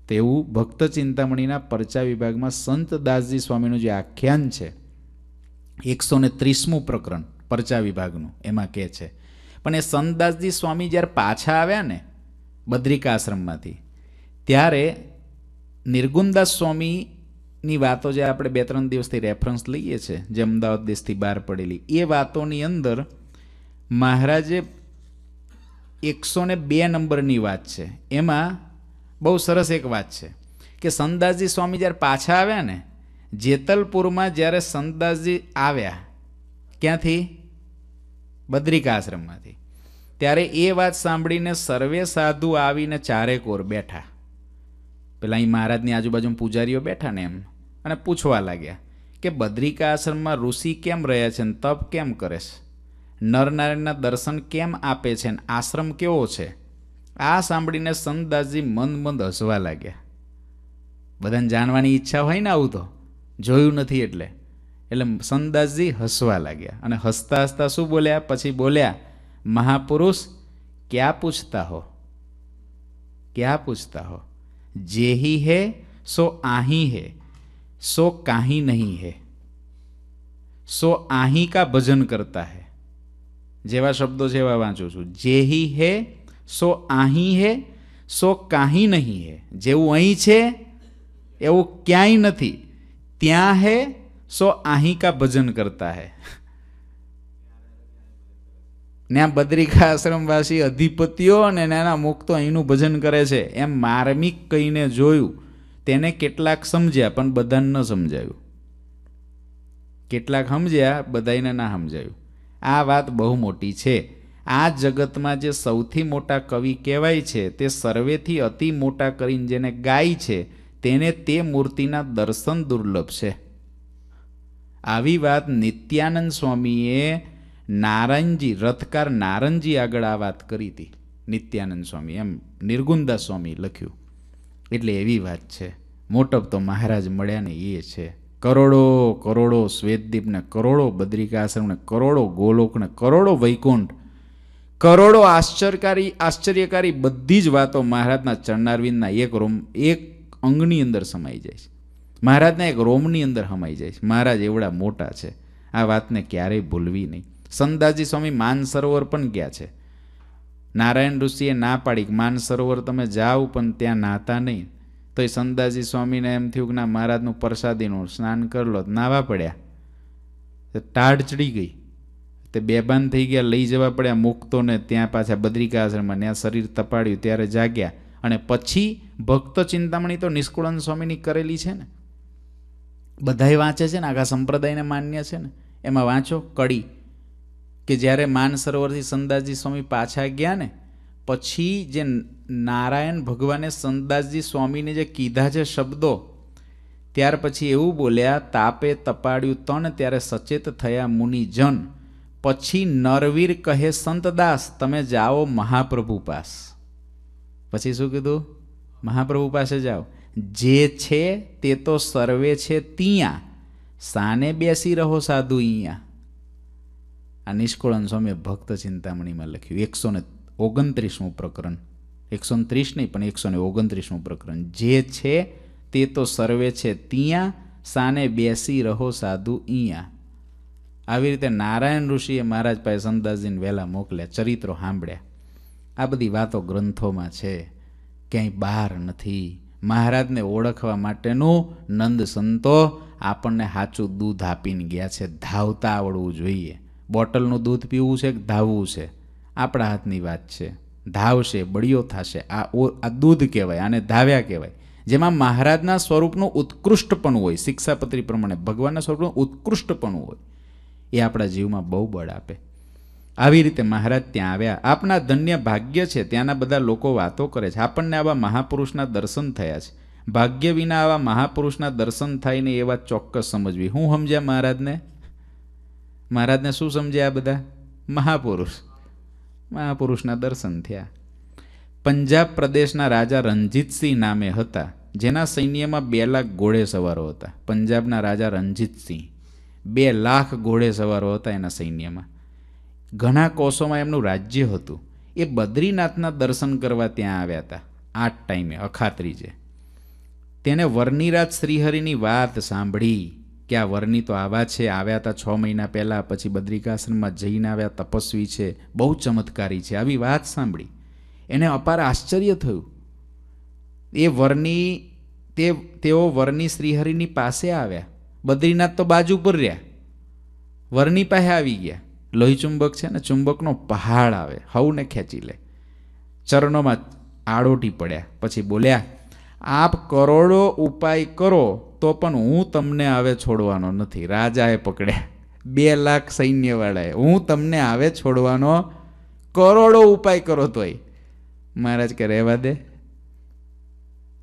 તો એવું ભક્ત ચિંતામણીના પરચા વિભાગમાં સંત દાસજી સ્વામીનું જે આખ્યાન છે એકસો ને ત્રીસમું પ્રકરણ પરચા વિભાગનું એમાં કહે છે પણ એ સંતદાસજી સ્વામી જ્યારે પાછા આવ્યા ને બદ્રિકાશ્રમમાંથી ત્યારે નિર્ગુણદાસ સ્વામીની વાતો જે આપણે બે ત્રણ દિવસથી રેફરન્સ લઈએ છીએ જે અમદાવાદ દેશથી બહાર પડેલી એ વાતોની અંદર મહારાજે એકસો ને બે નંબરની વાત છે એમાં બહુ સરસ એક વાત છે કે સંદાસજી સ્વામી જ્યારે પાછા આવ્યા ને જેતલપુરમાં જ્યારે સંતદાસજી આવ્યા ક્યાંથી બદ્રિકા આશ્રમમાંથી ત્યારે એ વાત સાંભળીને સર્વે સાધુ આવીને ચારેકોર બેઠા પેલા અહીં મહારાજની આજુબાજુ પૂજારીઓ બેઠા ને એમ અને પૂછવા લાગ્યા કે બદ્રિકા આશ્રમમાં ઋષિ કેમ રહ્યા છે ને તપ કેમ કરે છે નરનારાયણના દર્શન કેમ આપે છે ને આશ્રમ કેવો છે આ સાંભળીને સંતદાસજી મંદ મંદ હસવા લાગ્યા બધાને જાણવાની ઈચ્છા હોય ને આવું તો જોયું નથી એટલે એટલે સંદાસજી હસવા લાગ્યા અને હસતા હસતા શું બોલ્યા પછી બોલ્યા મહાપુરુષ ક્યાં પૂછતા હો ક્યાં પૂછતા હો જેહી હે સો આહી હે સો કાહી નહીં હે સો આહી કા ભજન કરતા હે જેવા શબ્દો જેવા વાંચું છું જેહી હે સો આહી હે સો કાહી નહીં હે જેવું અહીં છે એવું ક્યાંય નથી ત્યાં હે સો आही का भजन करता है ત્યાં બદ્રિકા આશ્રમવાસી અધિપતિઓ અને નાના મુક્તો અહીંનું ભજન કરે છે એમ માર્મિક કહીને જોયું તેને કેટલાક સમજ્યા પણ બધાને ન સમજાયું કેટલાક સમજ્યા બધાને ના સમજાયું આ વાત બહુ મોટી છે આ જગતમાં જે સૌથી મોટા કવિ કહેવાય છે તે સર્વેથી અતિ મોટા કરીને જેને ગાય છે તેને તે મૂર્તિના દર્શન દુર્લભ છે આવી વાત નિત્યાનંદ સ્વામીએ નારાયણજી રથકાર નારણજી આગળ આ વાત કરી હતી નિત્યાનંદ સ્વામી એમ નિર્ગુંદા સ્વામી લખ્યું એટલે એવી વાત છે મોટપ તો મહારાજ મળ્યા ને એ છે કરોડો કરોડો શ્વેતદીપને કરોડો બદ્રિકાશ્રમને કરોડો ગોલોકને કરોડો વૈકુંઠ કરોડો આશ્ચર્યકારી આશ્ચર્યકારી બધી જ વાતો મહારાજના ચરણારવિંદના એક રૂમ એક અંગની અંદર સમાઈ જાય છે મહારાજના એક રોમની અંદર સમાઈ જાય છે મહારાજ એવડા મોટા છે આ વાતને ક્યારેય ભૂલવી નહીં સંદાજી સ્વામી માનસરોવર પણ ગયા છે નારાયણ ઋષિએ ના પાડી માનસરોવર તમે જાઓ પણ ત્યાં નાતા નહીં તો એ સંદાજી સ્વામીને એમ થયું કે ના મહારાજનું પ્રસાદીનું સ્નાન કરલો લો નાવા પડ્યા ટાઢ ચડી ગઈ તે બેબાન થઈ ગયા લઈ જવા પડ્યા મુક્તોને ત્યાં પાછા બદ્રિકા આશ્રમમાં ત્યાં શરીર તપાડ્યું ત્યારે જાગ્યા અને પછી ભક્ત ચિંતામણી તો નિષ્કુળન સ્વામીની કરેલી છે ને બધાય વાંચે છે ને આખા સંપ્રદાયને માન્ય છે ને એમાં વાંચો કડી કે જ્યારે માનસરોવરથી સંદાસજી સ્વામી પાછા ગયા ને પછી જે નારાયણ ભગવાને સંદાસજી સ્વામીને જે કીધા છે શબ્દો ત્યાર પછી એવું બોલ્યા તાપે તપાડ્યું તણ ત્યારે સચેત થયા મુનિજન પછી નરવીર કહે સંતદાસ તમે જાઓ મહાપ્રભુ પાસ પછી શું કીધું મહાપ્રભુ પાસે જાઓ જે છે તે તો સર્વે છે ત્યાં સાને બેસી રહો સાધુ અહીંયા આ નિષ્કુળન સ્વામીએ ભક્ત ચિંતામણીમાં લખ્યું એકસો ને ઓગણત્રીસમું પ્રકરણ એકસો ને ત્રીસ નહીં પણ એકસો ને ઓગણત્રીસમું પ્રકરણ જે છે તે તો સર્વે છે ત્યાં સાને બેસી રહો સાધુ અહીંયા આવી રીતે નારાયણ ઋષિએ મહારાજ પાસે સંદાસજીને વહેલા મોકલ્યા ચરિત્રો સાંભળ્યા આ બધી વાતો ગ્રંથોમાં છે ક્યાંય બહાર નથી મહારાજને ઓળખવા માટેનું નંદ સંતો આપણને સાચું દૂધ આપીને ગયા છે ધાવતા આવડવું જોઈએ બોટલનું દૂધ પીવું છે કે ધાવવું છે આપણા હાથની વાત છે ધાવશે બળીઓ થશે આ આ દૂધ કહેવાય આને ધાવ્યા કહેવાય જેમાં મહારાજના સ્વરૂપનું ઉત્કૃષ્ટ પણ હોય શિક્ષાપત્રી પ્રમાણે ભગવાનના સ્વરૂપનું ઉત્કૃષ્ટ પણ હોય એ આપણા જીવમાં બહુ બળ આપે આવી રીતે મહારાજ ત્યાં આવ્યા આપના ધન્ય ભાગ્ય છે ત્યાંના બધા લોકો વાતો કરે છે આપણને આવા મહાપુરુષના દર્શન થયા છે ભાગ્ય વિના આવા મહાપુરુષના દર્શન થાય ને એ વાત ચોક્કસ સમજવી હું સમજ્યા મહારાજને મહારાજને શું સમજ્યા આ બધા મહાપુરુષ મહાપુરુષના દર્શન થયા પંજાબ પ્રદેશના રાજા રણજીતસિંહ નામે હતા જેના સૈન્યમાં બે લાખ ઘોડે સવારો હતા પંજાબના રાજા રણજીતસિંહ બે લાખ ઘોડે સવારો હતા એના સૈન્યમાં ઘણા કોષોમાં એમનું રાજ્ય હતું એ બદ્રીનાથના દર્શન કરવા ત્યાં આવ્યા હતા આઠ ટાઈમે અખાત્રીજે તેને વર્ણિરાજ શ્રીહરિની વાત સાંભળી કે આ વર્ણિ તો આવા છે આવ્યા હતા છ મહિના પહેલાં પછી બદ્રિકાશ્રમમાં જઈને આવ્યા તપસ્વી છે બહુ ચમત્કારી છે આવી વાત સાંભળી એને અપાર આશ્ચર્ય થયું એ વર્ણિ તે તેઓ વર્ણિ શ્રીહરિની પાસે આવ્યા બદ્રીનાથ તો બાજુ પર રહ્યા વર્ણિ પાસે આવી ગયા લોહી ચુંબક છે ને ચુંબકનો પહાડ આવે હવને ખેંચી લે ચરણોમાં આડોટી પડ્યા પછી બોલ્યા આપ કરોડો ઉપાય કરો તો પણ હું તમને આવે છોડવાનો નથી રાજાએ પકડ્યા બે લાખ સૈન્યવાળાએ હું તમને આવે છોડવાનો કરોડો ઉપાય કરો તોય મહારાજ કે રહેવા દે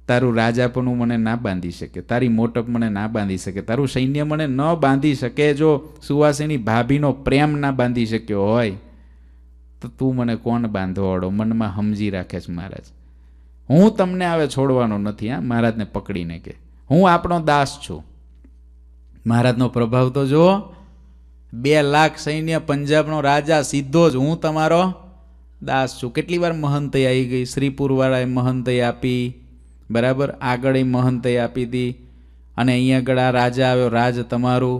તારું રાજાપણું મને ના બાંધી શકે તારી મોટપ મને ના બાંધી શકે તારું સૈન્ય મને ન બાંધી શકે જો સુવાસીની ભાભીનો પ્રેમ ના બાંધી શક્યો હોય તો તું મને કોણ બાંધવાડો મનમાં સમજી રાખે છે મહારાજ હું તમને હવે છોડવાનો નથી હા મહારાજને પકડીને કે હું આપણો દાસ છું મહારાજનો પ્રભાવ તો જુઓ બે લાખ સૈન્ય પંજાબનો રાજા સીધો જ હું તમારો દાસ છું કેટલી વાર મહંતય આવી ગઈ શ્રીપુરવાળાએ મહંતય આપી બરાબર આગળ એ મહંતએ આપી હતી અને અહીંયા આગળ આ રાજા આવ્યો રાજ તમારું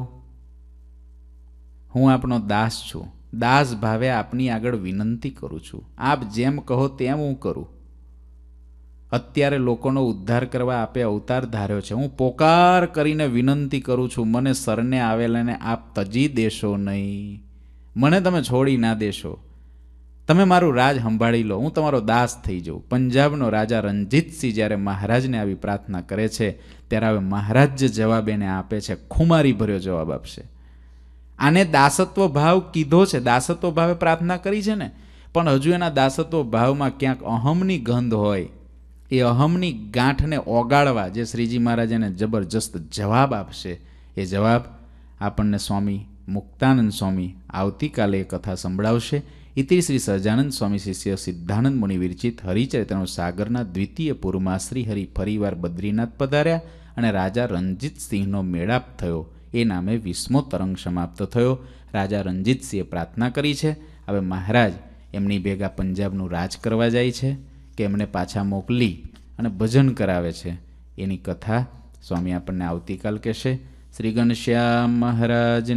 હું આપનો દાસ છું દાસ ભાવે આપની આગળ વિનંતી કરું છું આપ જેમ કહો તેમ હું કરું અત્યારે લોકોનો ઉદ્ધાર કરવા આપે અવતાર ધાર્યો છે હું પોકાર કરીને વિનંતી કરું છું મને સરને આવેલાને આપ તજી દેશો નહીં મને તમે છોડી ના દેશો તમે મારું રાજ સંભાળી લો હું તમારો દાસ થઈ જાઉં પંજાબનો રાજા રણજીતસિંહ જ્યારે મહારાજને આવી પ્રાર્થના કરે છે ત્યારે હવે મહારાજ જવાબ એને આપે છે ખુમારી ભર્યો જવાબ આપશે આને દાસત્વ ભાવ કીધો છે દાસત્વ ભાવે પ્રાર્થના કરી છે ને પણ હજુ એના દાસત્વ ભાવમાં ક્યાંક અહમની ગંધ હોય એ અહમની ગાંઠને ઓગાળવા જે શ્રીજી મહારાજ જબરજસ્ત જવાબ આપશે એ જવાબ આપણને સ્વામી મુક્તાનંદ સ્વામી આવતીકાલે એ કથા સંભળાવશે ઇતિ શ્રી સહજાનંદ સ્વામી શિષ્ય સિદ્ધાનંદ મુનિ વિરચિત હરિચરિત્રનો સાગરના દ્વિતીય પૂરમાં હરિ ફરીવાર બદ્રીનાથ પધાર્યા અને રાજા રણજીતસિંહનો મેળાપ થયો એ નામે વિસ્મો તરંગ સમાપ્ત થયો રાજા રણજીતસિંહે પ્રાર્થના કરી છે હવે મહારાજ એમની ભેગા પંજાબનું રાજ કરવા જાય છે કે એમને પાછા મોકલી અને ભજન કરાવે છે એની કથા સ્વામી આપણને આવતીકાલ કહેશે શ્રી ઘનશ્યામ મહારાજ